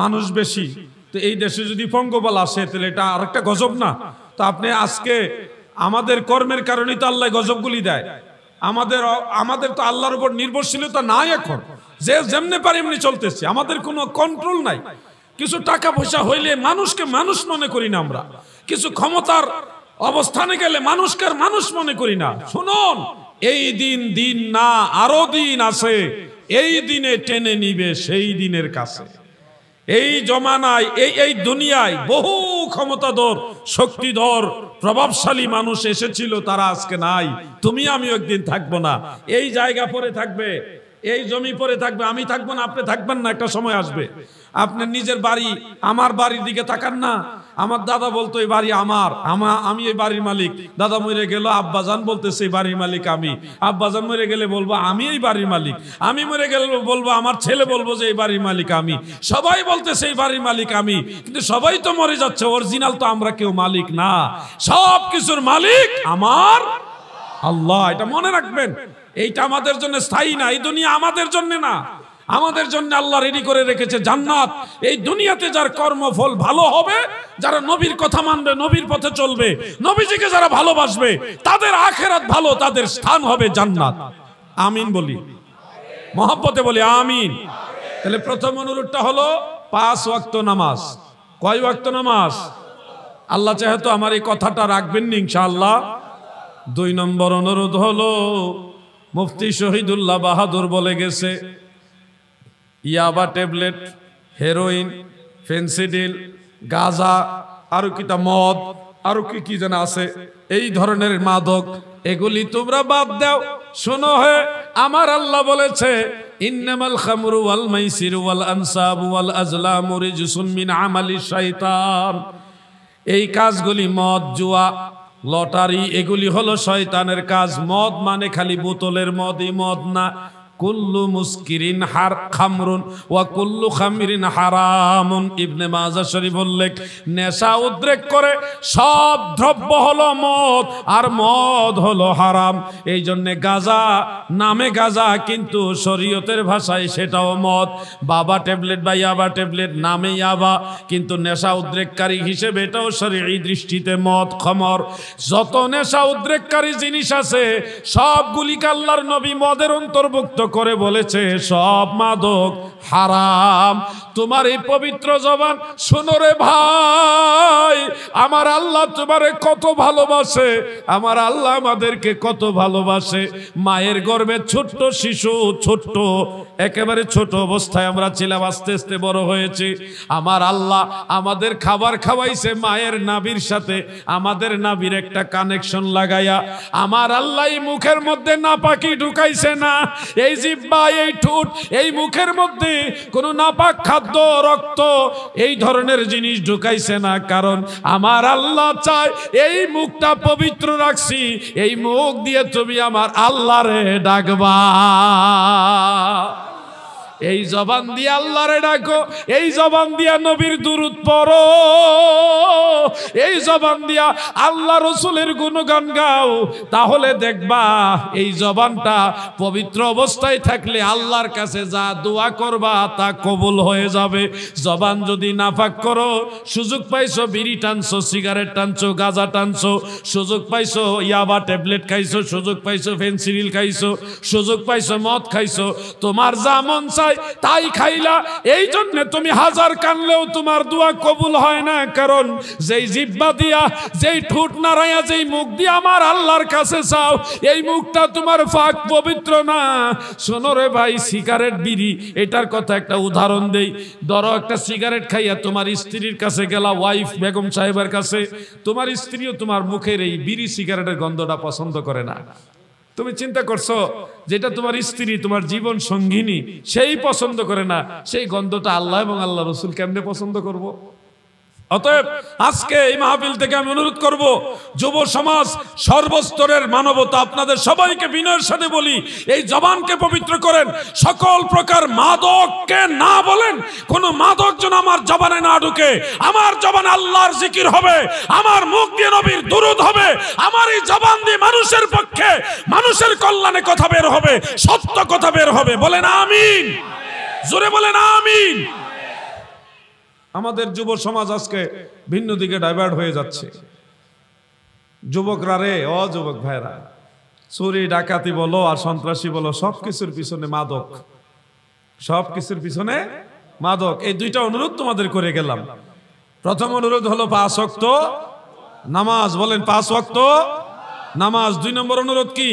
মানুষ বেশি তো এই দেশে যদি পঙ্গপাল আসে তাহলে এটা আর একটা গজব না তো আপনি আজকে আমাদের কর্মের কারণেই তো আল্লাহ গজবগুলি দেয় আমাদের আমাদের তো আল্লাহর উপর নির্ভরশীলতা নাই এখন যে যেমনি পারি এমনি চলতেছি আমাদের কোনো কন্ট্রোল নাই কিছু টাকা পয়সা হইলে মানুষকে মানুষ মনে করি না আমরা কিছু ক্ষমতার অবস্থানে গেলে মানুষকে মানুষ মনে করি না শুনুন এই দিন দিন না আরো দিন আছে এই দিনে টেনে নিবে সেই দিনের কাছে এই জমানায় এই এই দুনিয়ায় বহু ক্ষমতাধর শক্তিধর প্রভাবশালী মানুষ এসেছিল তারা আজকে নাই তুমি আমি একদিন থাকবো না এই জায়গা পরে থাকবে এই জমি পরে থাকবে আমি থাকবো না আপনি থাকবেন না একটা সময় আসবে আপনার নিজের বাড়ি আমার বাড়ির দিকে থাকার না আমার দাদা বলতো এই বাড়ি আমার আমা আমি এই বাড়ির মালিক দাদা মরে গেল আব্বাজান বলতেছে এই বাড়ির মালিক আমি আব্বাজান মরে গেলে বলবো আমি এই বাড়ির মালিক আমি মরে গেলে বলবো আমার ছেলে বলবো যে এই বাড়ির মালিক আমি সবাই বলতেছে এই বাড়ির মালিক আমি কিন্তু সবাই তো মরে যাচ্ছে অরিজিনাল তো আমরা কেউ মালিক না সব কিছুর মালিক আমার আল্লাহ এটা মনে রাখবেন এইটা আমাদের জন্য স্থায়ী না এই দুনিয়া আমাদের জন্য না আমাদের জন্য আল্লাহ রেডি করে রেখেছে জান্নাত এই দুনিয়াতে যার কর্মফল ভালো হবে যারা নবীর কথা মানবে নবীর পথে চলবে নবীজিকে যারা ভালোবাসবে তাদের আখেরাত ভালো তাদের স্থান হবে জান্নাত আমিন বলি মহাব্বতে বলি আমিন তাহলে প্রথম অনুরোধটা হলো পাঁচ ওয়াক্ত নামাজ কয় ওয়াক্ত নামাজ আল্লাহ চাহে তো আমার এই কথাটা রাখবেন ইনশাআল্লাহ দুই নম্বর অনুরোধ হলো মুফতি শহীদুল্লাহ বাহাদুর বলে গেছে ইয়াবা ট্যাবলেট হেরোইন ফেন্সিডিল গাজা আরো কিটা মদ আরো কি কি যেন আছে এই ধরনের মাদক এগুলি তোমরা বাদ দাও শোনো হে আমার আল্লাহ বলেছে ইন্নামাল খামরু ওয়াল মাইসির ওয়াল আনসাব ওয়াল আজলাম রিজসুন মিন আমালি শয়তান এই কাজগুলি মদ জুয়া লটারি এগুলি হলো শয়তানের কাজ মদ মানে খালি বোতলের মদই মদ না কুল্লু মুস্কিরিন হার খামরুন ওয়া কুল্লু খামিরিন হারামুন ইবনে মাজা শরীফ উল্লেখ নেশা উদ্রেক করে সব দ্রব্য হলো মদ আর মদ হলো হারাম এই জন্যে গাজা নামে গাজা কিন্তু শরীয়তের ভাষায় সেটাও মদ বাবা ট্যাবলেট বা ইয়াবা ট্যাবলেট নামে ইয়াবা কিন্তু নেশা উদ্রেককারী হিসেবে এটাও শরীর দৃষ্টিতে মদ খমর যত নেশা উদ্রেককারী জিনিস আছে সবগুলি কাল্লার নবী মদের অন্তর্ভুক্ত করে বলেছে সব মাদক হারাম তোমার এই পবিত্র জবান শোনো রে ভাই আমার আল্লাহ তোমারে কত ভালোবাসে আমার আল্লাহ আমাদেরকে কত ভালোবাসে মায়ের গর্বে ছোট্ট শিশু ছোট্ট একেবারে ছোট অবস্থায় আমরা ছিলাম আস্তে আস্তে বড় হয়েছি আমার আল্লাহ আমাদের খাবার খাওয়াইছে মায়ের নাবির সাথে আমাদের নাবির একটা কানেকশন লাগাইয়া আমার আল্লাহ এই মুখের মধ্যে না পাকি ঢুকাইছে না এই জিব্বা এই ঠোঁট এই মুখের মধ্যে কোনো নাপাক খাদ্য খাদ্য রক্ত এই ধরনের জিনিস ঢুকাইছে না কারণ আমার আল্লাহ চায় এই মুখটা পবিত্র রাখছি এই মুখ দিয়ে তুমি আমার আল্লাহরে ডাকবা এই জবান দিয়ে আল্লাহরে ডাকো এই জবান দিয়া নবীর দুরুদ পড়ো এই জবান দিয়া আল্লাহ রসুলের গুণগান গাও তাহলে দেখবা এই জবানটা পবিত্র অবস্থায় থাকলে আল্লাহর কাছে যা দোয়া করবা তা কবুল হয়ে যাবে জবান যদি নাফাক করো সুযোগ পাইছো বিড়ি টানছো সিগারেট টানছো গাঁজা টানছো সুযোগ পাইছো ইয়াবা ট্যাবলেট খাইছো সুযোগ পাইছো ফেন্সিল খাইছো সুযোগ পাইছো মদ খাইছো তোমার যা মন চাই তাই খাইলা এই জন্য তুমি হাজার কানলেও তোমার দোয়া কবুল হয় না কারণ যেই জিব্বা দিয়া যেই ঠোঁট নাড়াইয়া যেই মুখ দিয়ে আমার আল্লাহর কাছে চাও এই মুখটা তোমার ফাঁক পবিত্র না শোনো রে ভাই সিগারেট বিড়ি এটার কথা একটা উদাহরণ দেই ধরো একটা সিগারেট খাইয়া তোমার স্ত্রীর কাছে গেলা ওয়াইফ বেগম সাহেবের কাছে তোমার স্ত্রীও তোমার মুখের এই বিড়ি সিগারেটের গন্ধটা পছন্দ করে না তুমি চিন্তা করছো যেটা তোমার স্ত্রী তোমার জীবন সঙ্গিনী সেই পছন্দ করে না সেই গন্ধটা আল্লাহ এবং আল্লাহ রসুল কেমনে পছন্দ করবো অতএব আজকে এই মাহফিল থেকে আমি অনুরোধ করব যুব সমাজ সর্বস্তরের মানবতা আপনাদের সবাইকে বিনয়ের সাথে বলি এই জবানকে পবিত্র করেন সকল প্রকার মাদককে না বলেন কোনো মাদক যেন আমার জবানে না ঢুকে আমার জবান আল্লাহর জিকির হবে আমার মুখ দিয়ে নবীর দুরুদ হবে আমার এই জবান দিয়ে মানুষের পক্ষে মানুষের কল্যাণে কথা বের হবে সত্য কথা বের হবে বলেন আমিন জোরে বলেন আমিন আমাদের যুব সমাজ আজকে ভিন্ন দিকে ডাইভার্ট হয়ে যাচ্ছে যুবকরা রে অ যুবক ভাইরা চুরি ডাকাতি বলো আর সন্ত্রাসী বলো সব কিছুর পিছনে মাদক সব কিছুর পিছনে মাদক এই দুইটা অনুরোধ তোমাদের করে গেলাম প্রথম অনুরোধ হলো পাঁচ অক্ত নামাজ বলেন পাঁচ অক্ত নামাজ দুই নম্বর অনুরোধ কি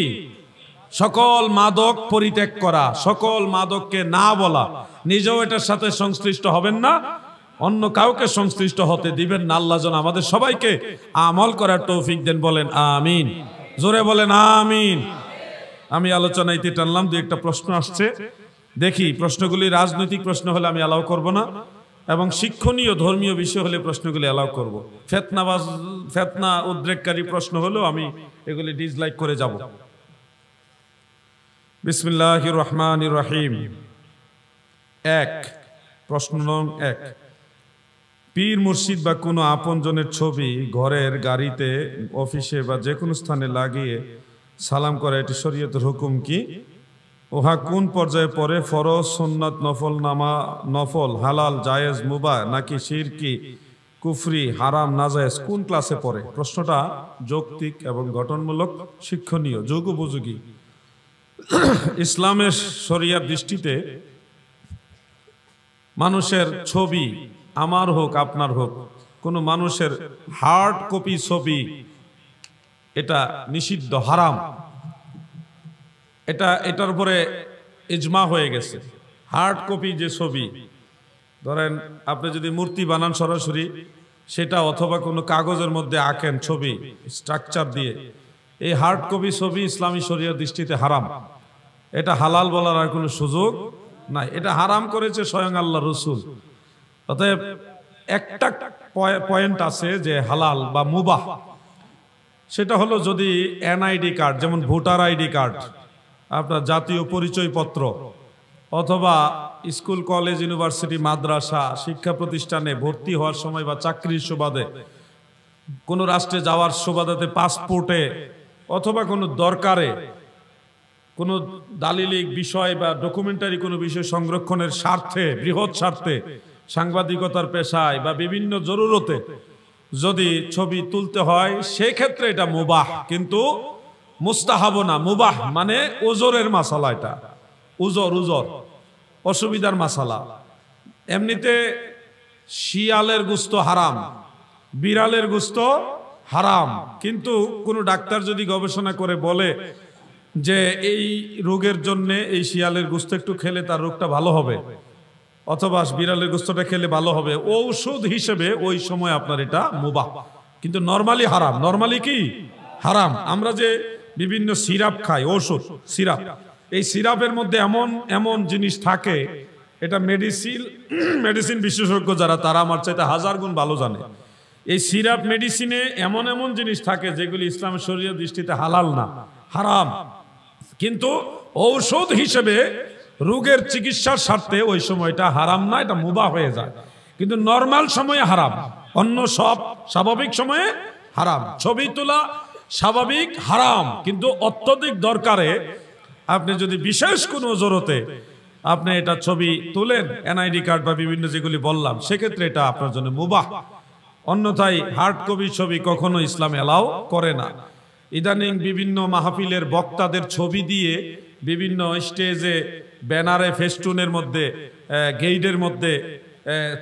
সকল মাদক পরিত্যাগ করা সকল মাদককে না বলা নিজেও এটার সাথে সংশ্লিষ্ট হবেন না অন্য কাউকে সংশ্লিষ্ট হতে দিবেন না আল্লাহ যেন আমাদের সবাইকে আমল করার তৌফিক দেন বলেন আমিন জোরে বলেন আমিন আমি আলোচনা ইতি টানলাম দু একটা প্রশ্ন আসছে দেখি প্রশ্নগুলি রাজনৈতিক প্রশ্ন হলে আমি অ্যালাউ করব না এবং শিক্ষণীয় ধর্মীয় বিষয় হলে প্রশ্নগুলি অ্যালাউ করব। ফেতনাবাজ ফেতনা উদ্রেককারী প্রশ্ন হলেও আমি এগুলি ডিসলাইক করে যাব বিসমিল্লাহ রহমান রহিম এক প্রশ্ন নং এক পীর মুর্শিদ বা কোনো আপনজনের ছবি ঘরের গাড়িতে অফিসে বা যে কোনো স্থানে লাগিয়ে সালাম করা এটি শরীয়তের হুকুম কি উহা কোন পর্যায়ে পরে ফরজ সন্ন্যত নফল নামা নফল হালাল জায়েজ মুবা নাকি শিরকি কুফরি হারাম নাজায়েজ কোন ক্লাসে পড়ে প্রশ্নটা যৌক্তিক এবং গঠনমূলক শিক্ষণীয় যোগ উপযোগী ইসলামের শরিয়ার দৃষ্টিতে মানুষের ছবি আমার হোক আপনার হোক কোনো মানুষের হার্ড কপি ছবি এটা নিষিদ্ধ হারাম এটা এটার পরে ইজমা হয়ে গেছে হার্ড কপি যে ছবি ধরেন আপনি যদি মূর্তি বানান সরাসরি সেটা অথবা কোনো কাগজের মধ্যে আঁকেন ছবি স্ট্রাকচার দিয়ে এই হার্ড কপি ছবি ইসলামী শরীয় দৃষ্টিতে হারাম এটা হালাল বলার আর কোনো সুযোগ নাই এটা হারাম করেছে স্বয়ং আল্লাহ রসুল অতএব একটা পয়েন্ট আছে যে হালাল বা মুবাহ সেটা হলো যদি এনআইডি কার্ড যেমন ভোটার আইডি কার্ড আপনার জাতীয় পরিচয়পত্র অথবা স্কুল কলেজ ইউনিভার্সিটি মাদ্রাসা শিক্ষা প্রতিষ্ঠানে ভর্তি হওয়ার সময় বা চাকরির সুবাদে কোনো রাষ্ট্রে যাওয়ার সুবাদাতে পাসপোর্টে অথবা কোনো দরকারে কোনো দালিলিক বিষয় বা ডকুমেন্টারি কোনো বিষয় সংরক্ষণের স্বার্থে বৃহৎ স্বার্থে সাংবাদিকতার পেশায় বা বিভিন্ন জরুরতে যদি ছবি তুলতে হয় সেই ক্ষেত্রে এটা মুবাহ কিন্তু মুস্তাহাব না মুবাহ মানে ওজোরের মাসালা এটা উজোর উজোর অসুবিধার মাসালা এমনিতে শিয়ালের গুস্ত হারাম বিড়ালের গুস্ত হারাম কিন্তু কোনো ডাক্তার যদি গবেষণা করে বলে যে এই রোগের জন্যে এই শিয়ালের গুস্ত একটু খেলে তার রোগটা ভালো হবে অথবা বিড়ালের গোস্তটা খেলে ভালো হবে ঔষধ হিসেবে ওই সময় আপনার এটা মুবাহ কিন্তু নর্মালি হারাম নর্মালি কি হারাম আমরা যে বিভিন্ন সিরাপ খাই ঔষধ সিরাপ এই সিরাপের মধ্যে এমন এমন জিনিস থাকে এটা মেডিসিন মেডিসিন বিশেষজ্ঞ যারা তারা আমার চাইতে হাজার গুণ ভালো জানে এই সিরাপ মেডিসিনে এমন এমন জিনিস থাকে যেগুলি ইসলাম শরীয় দৃষ্টিতে হালাল না হারাম কিন্তু ঔষধ হিসেবে রোগের চিকিৎসার স্বার্থে ওই সময়টা হারাম না এটা মুবা হয়ে যায় কিন্তু নর্মাল সময়ে হারাম অন্য সব স্বাভাবিক সময়ে হারাম ছবি তোলা স্বাভাবিক হারাম কিন্তু অত্যধিক দরকারে আপনি যদি বিশেষ কোনো জোরতে আপনি এটা ছবি তোলেন এনআইডি কার্ড বা বিভিন্ন যেগুলি বললাম সেক্ষেত্রে এটা আপনার জন্য মুবাহ অন্যথায় হার্ড কপি ছবি কখনো ইসলাম এলাও করে না ইদানিং বিভিন্ন মাহফিলের বক্তাদের ছবি দিয়ে বিভিন্ন স্টেজে ব্যানারে ফেস্টুনের মধ্যে গেইডের মধ্যে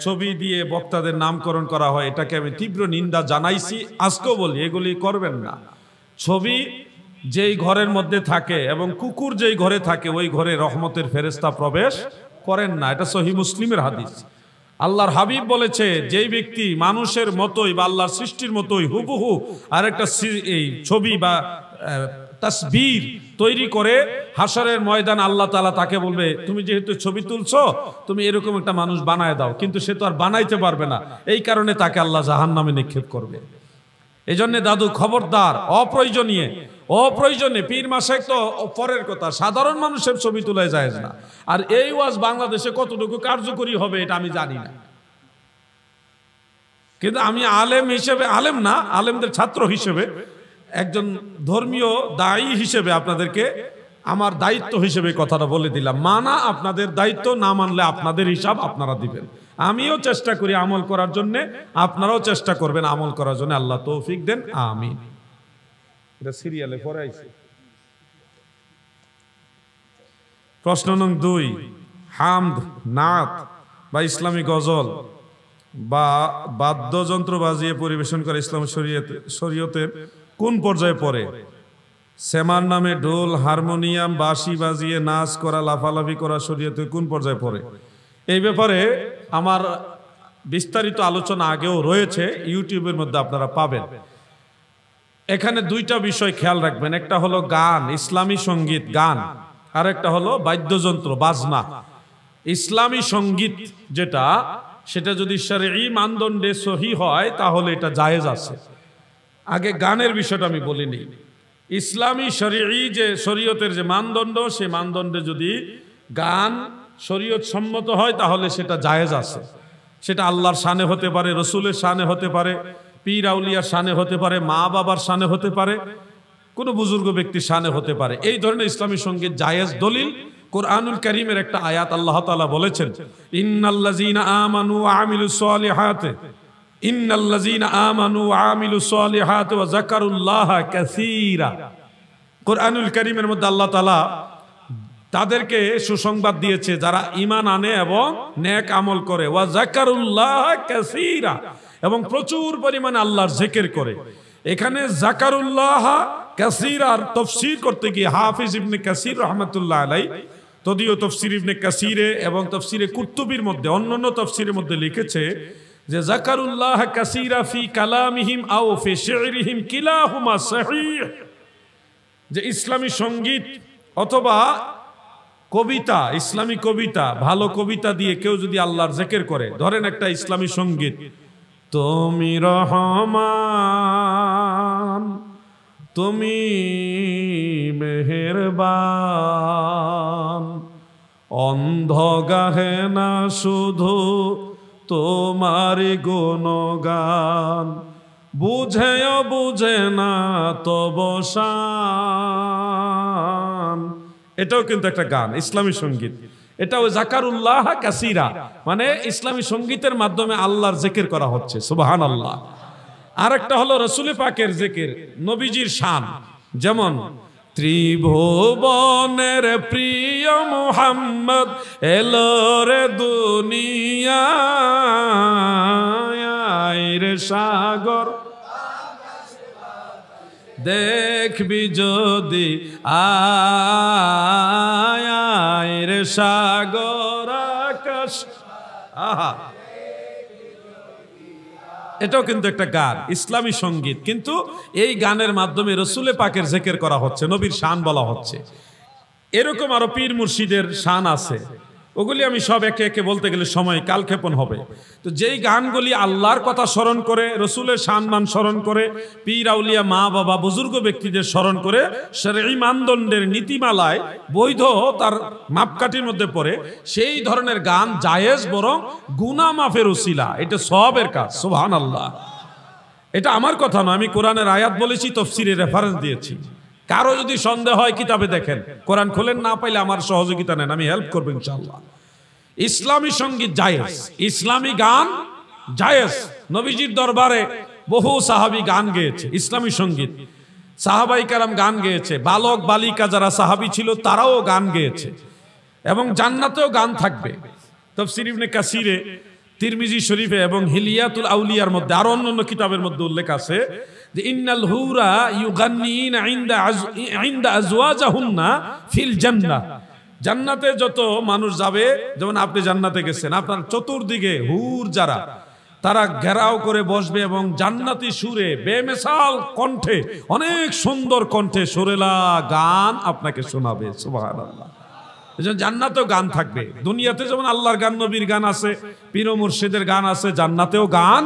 ছবি দিয়ে বক্তাদের নামকরণ করা হয় এটাকে আমি তীব্র নিন্দা জানাইছি আজকেও বলি এগুলি করবেন না ছবি যেই ঘরের মধ্যে থাকে এবং কুকুর যেই ঘরে থাকে ওই ঘরে রহমতের ফেরেস্তা প্রবেশ করেন না এটা সহি মুসলিমের হাদিস আল্লাহর হাবিব বলেছে যেই ব্যক্তি মানুষের মতোই বা আল্লাহর সৃষ্টির মতোই হুবহু আর একটা এই ছবি বা তাসবির তৈরি করে হাসরের ময়দান আল্লাহ তালা তাকে বলবে তুমি যেহেতু ছবি তুলছো তুমি এরকম একটা মানুষ বানায় দাও কিন্তু সে তো আর বানাইতে পারবে না এই কারণে তাকে আল্লাহ জাহান নামে নিক্ষেপ করবে এই জন্য দাদু খবরদার অপ্রয়োজনীয় অপ্রয়োজনে পীর মাসে তো পরের কথা সাধারণ মানুষের ছবি তুলে যায় না আর এই ওয়াজ বাংলাদেশে কতটুকু কার্যকরী হবে এটা আমি জানি না কিন্তু আমি আলেম হিসেবে আলেম না আলেমদের ছাত্র হিসেবে একজন ধর্মীয় দায়ী হিসেবে আপনাদেরকে আমার দায়িত্ব হিসেবে কথাটা বলে দিলাম মানা আপনাদের দায়িত্ব না মানলে আপনাদের হিসাব আপনারা দিবেন আমিও চেষ্টা করি আমল করার জন্য আপনারাও চেষ্টা করবেন আমল করার জন্য আল্লাহ তৌফিক দেন আমি সিরিয়ালে পড়াইছি প্রশ্ন নং দুই হামদ নাত বা ইসলামী গজল বা বাদ্যযন্ত্র বাজিয়ে পরিবেশন করে ইসলাম শরীয়তে শরীয়তে কোন পর্যায়ে পড়ে সেমার নামে ঢোল হারমোনিয়াম বাসি বাজিয়ে নাচ করা লাফালাফি করা শরীয়তে কোন পর্যায়ে পড়ে এই ব্যাপারে আমার বিস্তারিত আলোচনা আগেও রয়েছে ইউটিউবের মধ্যে আপনারা পাবেন এখানে দুইটা বিষয় খেয়াল রাখবেন একটা হলো গান ইসলামী সঙ্গীত গান আর একটা হলো বাদ্যযন্ত্র বাজনা ইসলামী সঙ্গীত যেটা সেটা যদি সারে এই মানদণ্ডে সহি হয় তাহলে এটা জায়েজ আছে আগে গানের বিষয়টা আমি বলিনি ইসলামী শরীয় যে শরীয়তের যে মানদণ্ড সেই মানদণ্ডে যদি গান শরীয়ত সম্মত হয় তাহলে সেটা জায়েজ আছে সেটা আল্লাহর সানে হতে পারে রসুলের সানে হতে পারে পীর আউলিয়ার সানে হতে পারে মা বাবার সানে হতে পারে কোনো বুজুর্গ ব্যক্তির সানে হতে পারে এই ধরনের ইসলামী সঙ্গীত জায়েজ দলিল কোরআনুল করিমের একটা আয়াত আল্লাহ তালা বলেছেন ইন্নাল্লাজিনা আমানু সোয়ালি হায়াতে কোরআনুল মধ্যে আল্লাহ তাদেরকে সুসংবাদ দিয়েছে যারা ইমান আনে এবং নেক আমল করে ওয়া জাকারুল্লাহ কাসীরা এবং প্রচুর পরিমাণে আল্লাহর জিকির করে এখানে জাকারুল্লাহ কাসির আর তফসির করতে গিয়ে হাফিজ ইবনে কাসির রহমতুল্লাহ আলাই তদীয় তফসির ইবনে কাসিরে এবং তফসিরে কুর্তুবির মধ্যে অন্যান্য তফসিরের মধ্যে লিখেছে যে জাকারুল্লাহ কাসিরা ফি কালামিহিম আও ফি শেরিহিম কিলাহুমা সাহিহ যে ইসলামী সঙ্গীত অথবা কবিতা ইসলামী কবিতা ভালো কবিতা দিয়ে কেউ যদি আল্লাহর জেকের করে ধরেন একটা ইসলামী সঙ্গীত তুমি রহমান তুমি মেহেরবান অন্ধ গাহে না শুধু তোমার গুণগান বুঝে বুঝে না তবসান এটাও কিন্তু একটা গান ইসলামী সঙ্গীত এটা ওই জাকারুল্লাহ কাসিরা মানে ইসলামী সঙ্গীতের মাধ্যমে আল্লাহর জেকের করা হচ্ছে সুবাহান আল্লাহ আর একটা হলো রসুল পাকের জেকের নবীজির শান যেমন ত্রিভুবনের প্রিয় মোহাম্মদ এলো রে রে সাগর দেখবি যদি আয় রে সাগর আকাশ আহা এটাও কিন্তু একটা গান ইসলামী সঙ্গীত কিন্তু এই গানের মাধ্যমে রসুলে পাকের জেকের করা হচ্ছে নবীর শান বলা হচ্ছে এরকম আরো পীর মুর্শিদের শান আছে ওগুলি আমি সব একে একে বলতে গেলে সময় কালক্ষেপণ হবে তো যেই গানগুলি আল্লাহর কথা স্মরণ করে রসুলের সানমান স্মরণ করে পীর আউলিয়া মা বাবা বুজুর্গ ব্যক্তিদের স্মরণ করে সেই মানদণ্ডের নীতিমালায় বৈধ তার মাপকাঠির মধ্যে পড়ে সেই ধরনের গান জায়েজ বরং গুনা মাফের উশিলা এটা সবের কাজ সোহান আল্লাহ এটা আমার কথা নয় আমি কোরআনের আয়াত বলেছি তফসিরে রেফারেন্স দিয়েছি কারো যদি সন্দেহ হয় কিতাবে দেখেন কোরআন খোলেন না পাইলে আমার সহযোগিতা নেন আমি হেল্প করবো ইনশাল্লাহ ইসলামী সঙ্গীত জায়েজ ইসলামী গান জায়েজ নবীজির দরবারে বহু সাহাবি গান গেয়েছে ইসলামী সঙ্গীত সাহাবাই কারাম গান গেয়েছে বালক বালিকা যারা সাহাবি ছিল তারাও গান গেয়েছে এবং জান্নাতেও গান থাকবে তব সিরিফনে কাসিরে তিরমিজি শরীফে এবং হিলিয়াতুল আউলিয়ার মধ্যে আরো অন্য অন্য কিতাবের মধ্যে উল্লেখ আছে ইন্নাল হুরা ইউগান্নিন আইন্দা আইন্দা না ফিল জান্না জান্নাতে যত মানুষ যাবে যেমন আপনি জান্নাতে গেছেন আপনার চতুর্দিকে হুর যারা তারা ঘেরাও করে বসবে এবং জান্নাতি সুরে বেমেশাল কণ্ঠে অনেক সুন্দর কণ্ঠে সুরেলা গান আপনাকে শোনাবে সুবাহ জান্নাতেও গান থাকবে দুনিয়াতে যেমন আল্লাহর গান নবীর গান আছে পীর মুর্শিদের গান আছে জান্নাতেও গান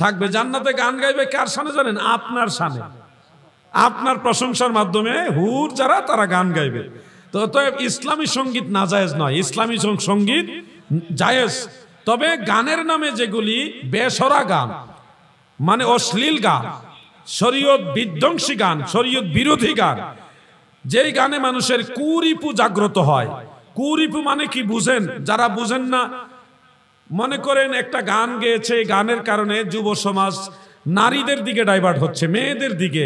থাকবে জান্নাতে গান গাইবে কার সামনে জানেন আপনার সামনে আপনার প্রশংসার মাধ্যমে হুর যারা তারা গান গাইবে তো ইসলামী সঙ্গীত না জায়েজ নয় ইসলামী সঙ্গীত জায়েজ তবে গানের নামে যেগুলি বেসরা গান মানে অশ্লীল গান শরীয়ত বিধ্বংসী গান শরীয়ত বিরোধী গান যেই গানে মানুষের কুরিপু জাগ্রত হয় কুরিপু মানে কি বুঝেন যারা বুঝেন না মনে করেন একটা গান গেয়েছে গানের কারণে যুব সমাজ নারীদের দিকে ডাইভার্ট হচ্ছে মেয়েদের দিকে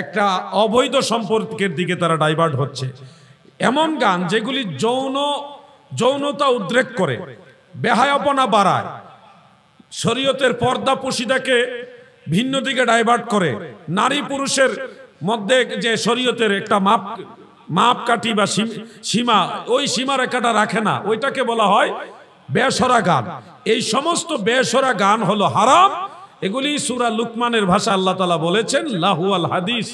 একটা অবৈধ সম্পর্কের দিকে তারা ডাইভার্ট হচ্ছে এমন গান যেগুলি যৌন যৌনতা উদ্রেক করে বেহায়াপনা বাড়ায় শরীয়তের পর্দা পুশিদাকে ভিন্ন দিকে ডাইভার্ট করে নারী পুরুষের মধ্যে যে শরীয়তের একটা মাপ মাপকাঠি বা সীমা ওই সীমা রেখাটা রাখে না ওইটাকে বলা হয় বেসরা গান এই সমস্ত বেসরা গান হলো হারাম এগুলি সুরা লুকমানের ভাষা আল্লাহ তালা বলেছেন লাহুয়াল হাদিস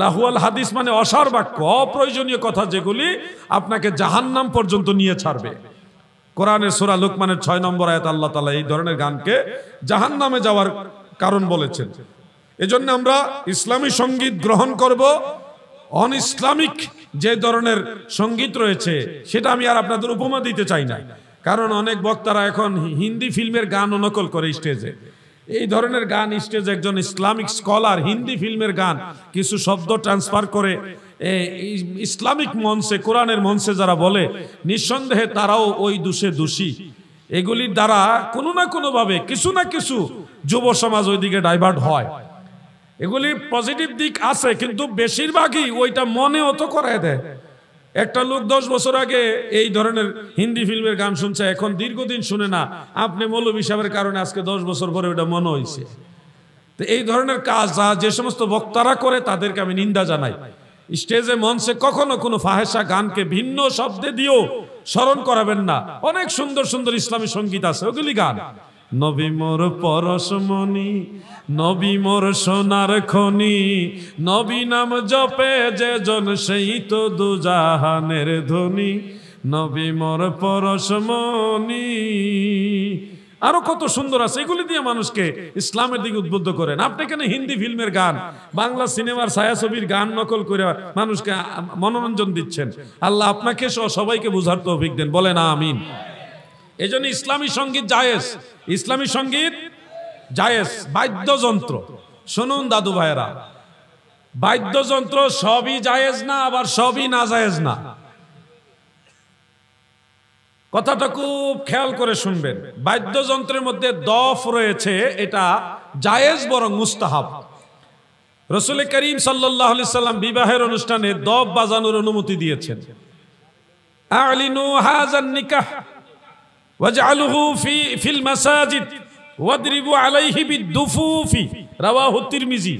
লাহুয়াল হাদিস মানে অসার বাক্য অপ্রয়োজনীয় কথা যেগুলি আপনাকে জাহান্নাম পর্যন্ত নিয়ে ছাড়বে কোরআনের সুরা লুকমানের ছয় নম্বর আয়াত আল্লাহ তালা এই ধরনের গানকে জাহান্নামে যাওয়ার কারণ বলেছেন এজন্য আমরা ইসলামী সঙ্গীত গ্রহণ করব অন ইসলামিক যে ধরনের সঙ্গীত রয়েছে সেটা আমি আর আপনাদের উপমা দিতে চাই না কারণ অনেক বক্তারা এখন হিন্দি ফিল্মের গানও নকল করে স্টেজে এই ধরনের গান স্টেজে একজন ইসলামিক স্কলার হিন্দি ফিল্মের গান কিছু শব্দ ট্রান্সফার করে ইসলামিক মঞ্চে কোরআনের মঞ্চে যারা বলে নিঃসন্দেহে তারাও ওই দোষে দোষী এগুলির দ্বারা কোনো না কোনোভাবে কিছু না কিছু যুব সমাজ ওইদিকে ডাইভার্ট হয় এগুলি পজিটিভ দিক আছে কিন্তু বেশিরভাগই ওইটা মনে অত করায় দেয় একটা লোক দশ বছর আগে এই ধরনের হিন্দি ফিল্মের গান শুনছে এখন দীর্ঘদিন শুনে না আপনি মৌলবী সাহেবের কারণে আজকে দশ বছর পরে ওটা মনে হয়েছে তো এই ধরনের কাজ যা যে সমস্ত বক্তারা করে তাদেরকে আমি নিন্দা জানাই স্টেজে মঞ্চে কখনো কোনো ফাহেসা গানকে ভিন্ন শব্দে দিয়েও স্মরণ করাবেন না অনেক সুন্দর সুন্দর ইসলামী সঙ্গীত আছে ওগুলি গান নবী মোর পরশমণি নবী মোর সোনার খনি নবী নাম জপে যে জন সেই তো দুজাহানের ধ্বনি নবী মোর পরশমণি আরো কত সুন্দর আছে এগুলি দিয়ে মানুষকে ইসলামের দিকে উদ্বুদ্ধ করেন আপনি কেন হিন্দি ফিল্মের গান বাংলা সিনেমার ছায়াছবির গান নকল করে মানুষকে মনোরঞ্জন দিচ্ছেন আল্লাহ আপনাকে সবাইকে বুঝার তো অভিজ্ঞ দেন বলেন আমিন এজন্য ইসলামী সঙ্গীত জায়েজ ইসলামী সঙ্গীত জায়েজ বাদ্যযন্ত্র শুনুন দাদু ভাইরা বাদ্যযন্ত্র সবই জায়েজ না আবার সবই না জায়েজ না কথাটা খুব খেয়াল করে শুনবেন বাদ্যযন্ত্রের মধ্যে দফ রয়েছে এটা জায়েজ বরং মুস্তাহাব রসুল করিম সাল্লাহ সাল্লাম বিবাহের অনুষ্ঠানে দফ বাজানোর অনুমতি দিয়েছেন আলিনু হাজান নিকাহ ওয়াজআলহু ফি ফিল মাসাজিদ ওয়াদরিবু আলাইহি বিদ্দুফুফি রাওয়াহু তিরমিজি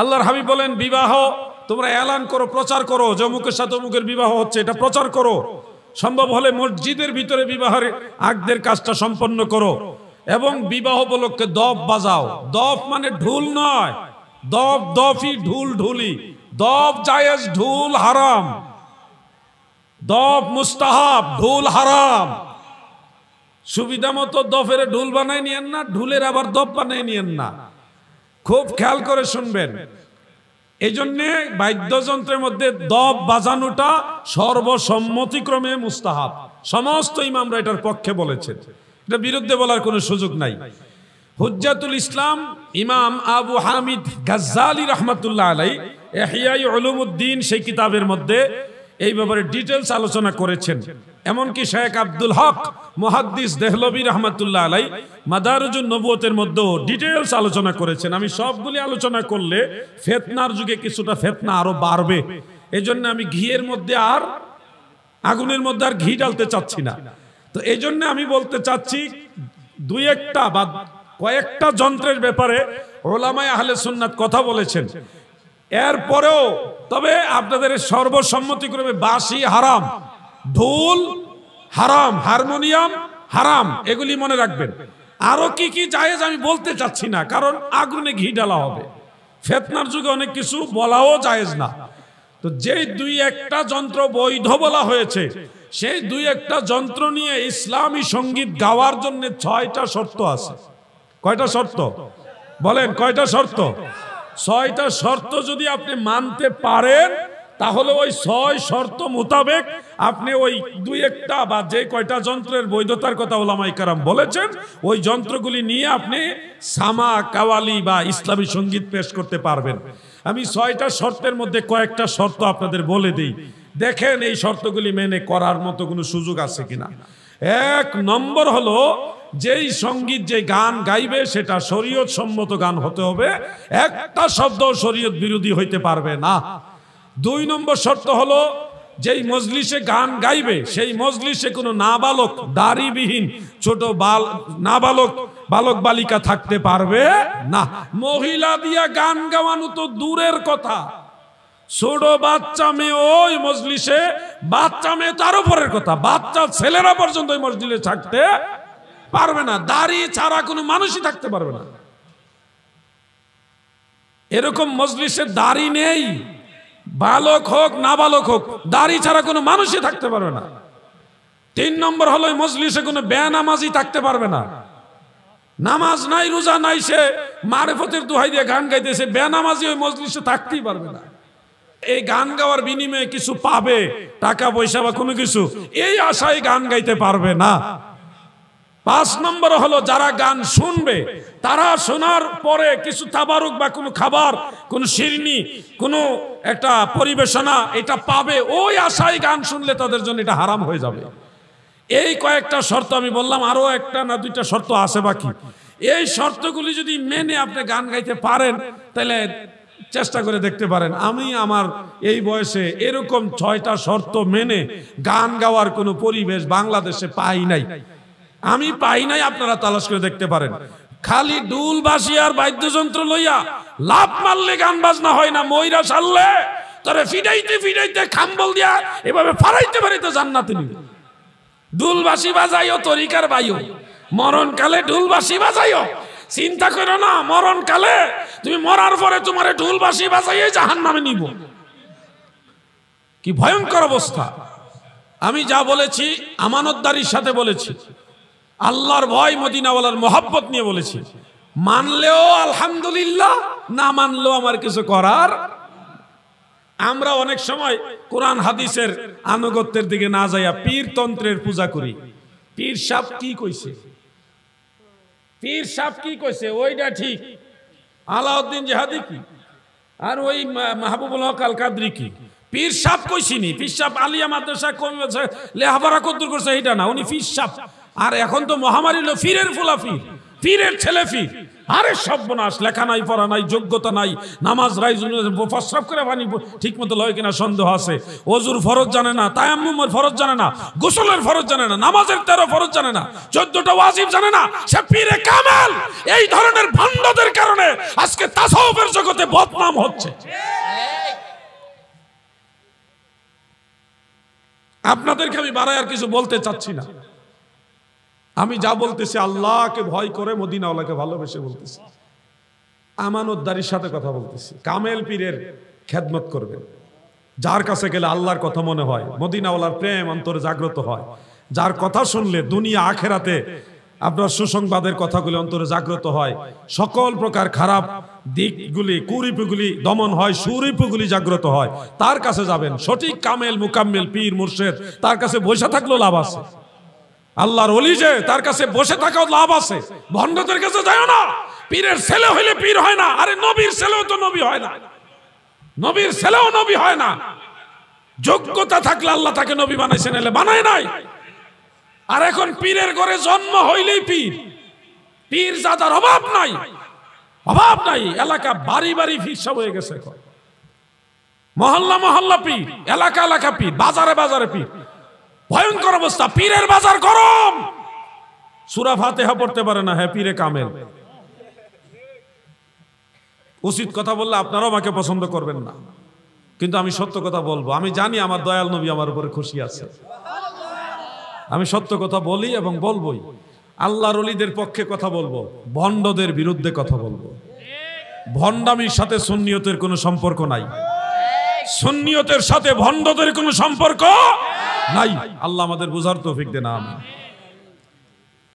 আল্লাহর হাবিব বলেন বিবাহ তোমরা এলান করো প্রচার করো যমুকের সাথে অমুকের বিবাহ হচ্ছে এটা প্রচার করো সম্ভব হলে মসজিদের ভিতরে বিবাহের আগদের কাজটা সম্পন্ন করো এবং বিবাহ উপলক্ষে দফ বাজাও দফ মানে ঢুল নয় দফ দফই ঢুল ঢুলি দফ জায়েজ ঢুল হারাম দফ মুস্তাহাব ঢুল হারাম সুবিধা মতো দফের ঢুল বানাই নিয়েন না ঢুলের আবার দপ বানাই নিয়েন না খুব খেয়াল করে শুনবেন এই জন্যে বাদ্যযন্ত্রের মধ্যে দপ বাজানোটা সর্বসম্মতিক্রমে মুস্তাহাব সমস্ত ইমামরা এটার পক্ষে বলেছেন এটা বিরুদ্ধে বলার কোনো সুযোগ নাই হুজ্জাতুল ইসলাম ইমাম আবু হামিদ গাজ্জালি রহমতুল্লাহ আলাই এহিয়াই অলুমুদ্দিন সেই কিতাবের মধ্যে এই ব্যাপারে ডিটেলস আলোচনা করেছেন এমনকি শেখ আব্দুল হক মহাদ্দিস দেহলবী রহমতুল্লাহ আলাই মাদারুজুন নবুয়তের মধ্যেও ডিটেলস আলোচনা করেছেন আমি সবগুলি আলোচনা করলে ফেতনার যুগে কিছুটা ফেতনা আরো বাড়বে এই জন্য আমি ঘিয়ের মধ্যে আর আগুনের মধ্যে আর ঘি ডালতে চাচ্ছি না তো এই জন্য আমি বলতে চাচ্ছি দুই একটা বা কয়েকটা যন্ত্রের ব্যাপারে ওলামায় আহলে সুন্নাত কথা বলেছেন এরপরেও তবে আপনাদের সর্বসম্মতিক্রমে বাসি হারাম ঢোল হারাম হারমোনিয়াম হারাম এগুলি মনে রাখবেন আরো কি কি জায়েজ আমি বলতে চাচ্ছি না কারণ আগুনে ঘি ডালা হবে ফেতনার যুগে অনেক কিছু বলাও জায়েজ না তো যেই দুই একটা যন্ত্র বৈধ বলা হয়েছে সেই দুই একটা যন্ত্র নিয়ে ইসলামী সঙ্গীত গাওয়ার জন্য ছয়টা শর্ত আছে কয়টা শর্ত বলেন কয়টা শর্ত ছয়টা শর্ত যদি আপনি মানতে পারেন তাহলে ওই ছয় শর্ত মোতাবেক আপনি ওই দুই একটা বা যে কয়টা যন্ত্রের বৈধতার কথা ওলামাই কারাম বলেছেন ওই যন্ত্রগুলি নিয়ে আপনি সামা কাওয়ালি বা ইসলামী সঙ্গীত পেশ করতে পারবেন আমি ছয়টা শর্তের মধ্যে কয়েকটা শর্ত আপনাদের বলে দিই দেখেন এই শর্তগুলি মেনে করার মতো কোনো সুযোগ আছে কিনা এক নম্বর হলো যেই সঙ্গীত যে গান গাইবে সেটা শরীয়ত সম্মত গান হতে হবে একটা শব্দ শরীয়ত বিরোধী হইতে পারবে না দুই নম্বর শর্ত হলো যেই মজলিসে গান গাইবে সেই মজলিসে কোনো নাবালক দাড়িবিহীন ছোট বাল নাবালক বালক বালিকা থাকতে পারবে না মহিলা দিয়া গান গাওয়ানো তো দূরের কথা ছোট বাচ্চা মেয়ে ওই মজলিসে বাচ্চা মেয়ে তার উপরের কথা বাচ্চা ছেলেরা পর্যন্ত ওই মজলিসে থাকতে পারবে না দাড়ি ছাড়া কোনো মানুষই থাকতে পারবে না এরকম মজলিসে দাড়ি নেই বালক হোক না বালক হোক দাড়ি ছাড়া কোনো মানুষই থাকতে পারবে না তিন নম্বর হলো মজলিসে কোনো বেনামাজি থাকতে পারবে না নামাজ নাই রোজা নাই সে মারেফতের দুহাই দিয়ে গান গাইতে সে বেনামাজি ওই মজলিসে থাকতেই পারবে না এই গান গাওয়ার বিনিময়ে কিছু পাবে টাকা পয়সা বা কোনো কিছু এই আশায় গান গাইতে পারবে না পাঁচ নম্বর হলো যারা গান শুনবে তারা শোনার পরে কিছু তাবারুক বা কোনো খাবার কোনো শিরনি কোনো একটা পরিবেশনা এটা পাবে ওই আশায় গান শুনলে তাদের জন্য এটা হারাম হয়ে যাবে এই কয়েকটা শর্ত আমি বললাম আরও একটা না দুইটা শর্ত আছে বাকি এই শর্তগুলি যদি মেনে আপনি গান গাইতে পারেন তাহলে চেষ্টা করে দেখতে পারেন আমি আমার এই বয়সে এরকম ছয়টা শর্ত মেনে গান গাওয়ার কোনো পরিবেশ বাংলাদেশে পাই নাই আমি পাই নাই আপনারা তালাশ করে দেখতে পারেন খালি ডুল বাসি আর বাদ্যযন্ত্র লইয়া লাভ মারলে গান বাজনা হয় না ময়রা সারলে তবে ফিডাইতে ফিডাইতে খাম্বল দিয়া এভাবে ফারাইতে ফারাইতে জান্নাতে নিবে ডুলবাসি বাজাইও তরিকার বাইও মরণকালে ডুলবাসি বাজাইও চিন্তা করো না মরণকালে তুমি মরার পরে তোমার ডুলবাসি বাজাইয়ে জাহান নামে নিব কি ভয়ঙ্কর অবস্থা আমি যা বলেছি আমানতদারির সাথে বলেছি আল্লাহর ভয় মদিনাওয়ালার মোহাব্বত নিয়ে বলেছি মানলেও আলহামদুলিল্লাহ না মানলেও আমার কিছু করার আমরা অনেক সময় কোরআন হাদিসের আনুগত্যের দিকে না যাইয়া পীরতন্ত্রের পূজা করি পীর সাপ কি কইছে পীর সাপ কি কইছে ওইটা ঠিক আলাউদ্দিন জাহাদি কি আর ওই মাহবুবুল হক আল কাদরি কি পীর সাপ কইছিনি পীর সাপ আলিয়া মাদ্রাসা কমেছে লেহাপড়া কদ্দুর করছে এটা না উনি পীর সাপ আর এখন তো মহামারী হলো ফিরের ফুলাফি ফির ফিরের ছেলে ফির আরে সর্বনাশ লেখা নাই পড়া নাই যোগ্যতা নাই নামাজ রাইজ প্রস্রাব করে পানি ঠিক মতো লয় কিনা সন্দেহ আছে অজুর ফরজ জানে না তায়াম্মুমের ফরজ জানে না গোসলের ফরজ জানে না নামাজের তেরো ফরজ জানে না চোদ্দটা ওয়াজিব জানে না সে পীরে কামাল এই ধরনের ভান্ডদের কারণে আজকে তাসাউফের জগতে বদনাম হচ্ছে ঠিক আপনাদেরকে আমি বাড়ায় আর কিছু বলতে চাচ্ছি না আমি যা বলতেছি আল্লাহকে ভয় করে মদিনাওয়ালাকে ভালোবেসে বলতেছি আমানতদারির সাথে কথা বলতেছি কামেল পীরের খেদমত করবেন যার কাছে গেলে আল্লাহর কথা মনে হয় মদিনাওয়ালার প্রেম অন্তরে জাগ্রত হয় যার কথা শুনলে দুনিয়া আখেরাতে আপনার সুসংবাদের কথাগুলি অন্তরে জাগ্রত হয় সকল প্রকার খারাপ দিকগুলি কুরিপগুলি দমন হয় সুরিপগুলি জাগ্রত হয় তার কাছে যাবেন সঠিক কামেল মুকাম্মেল পীর মুর্শেদ তার কাছে বসে থাকলেও লাভ আছে আল্লাহর অলি যে তার কাছে বসে থাকাও লাভ আছে ভণ্ডদের কাছে যায় না পীরের ছেলে হইলে পীর হয় না আরে নবীর ছেলেও তো নবী হয় না নবীর ছেলেও নবী হয় না যোগ্যতা থাকলে আল্লাহ তাকে নবী বানাইছেন এলে বানায় নাই আর এখন পীরের ঘরে জন্ম হইলেই পীর পীর যাদার অভাব নাই অভাব নাই এলাকা বাড়ি বাড়ি ভিক্ষা হয়ে গেছে এখন মহল্লা মহল্লা পীর এলাকা এলাকা পীর বাজারে বাজারে পি ভয়ঙ্কর অবস্থা পীরের বাজার গরম সুরা ফাতে পড়তে পারে না হ্যাঁ পীরে কামেল উচিত কথা বললে আপনারাও আমাকে পছন্দ করবেন না কিন্তু আমি সত্য কথা বলবো আমি জানি আমার দয়াল নবী আমার উপরে খুশি আছে আমি সত্য কথা বলি এবং বলবই আল্লাহর অলিদের পক্ষে কথা বলবো ভণ্ডদের বিরুদ্ধে কথা বলবো ভণ্ডামির সাথে সুন্নিয়তের কোনো সম্পর্ক নাই সুন্নিয়তের সাথে ভণ্ডদের কোনো সম্পর্ক নাই আল্লাহ আমাদের বোঝার তৌফিক দেন আমি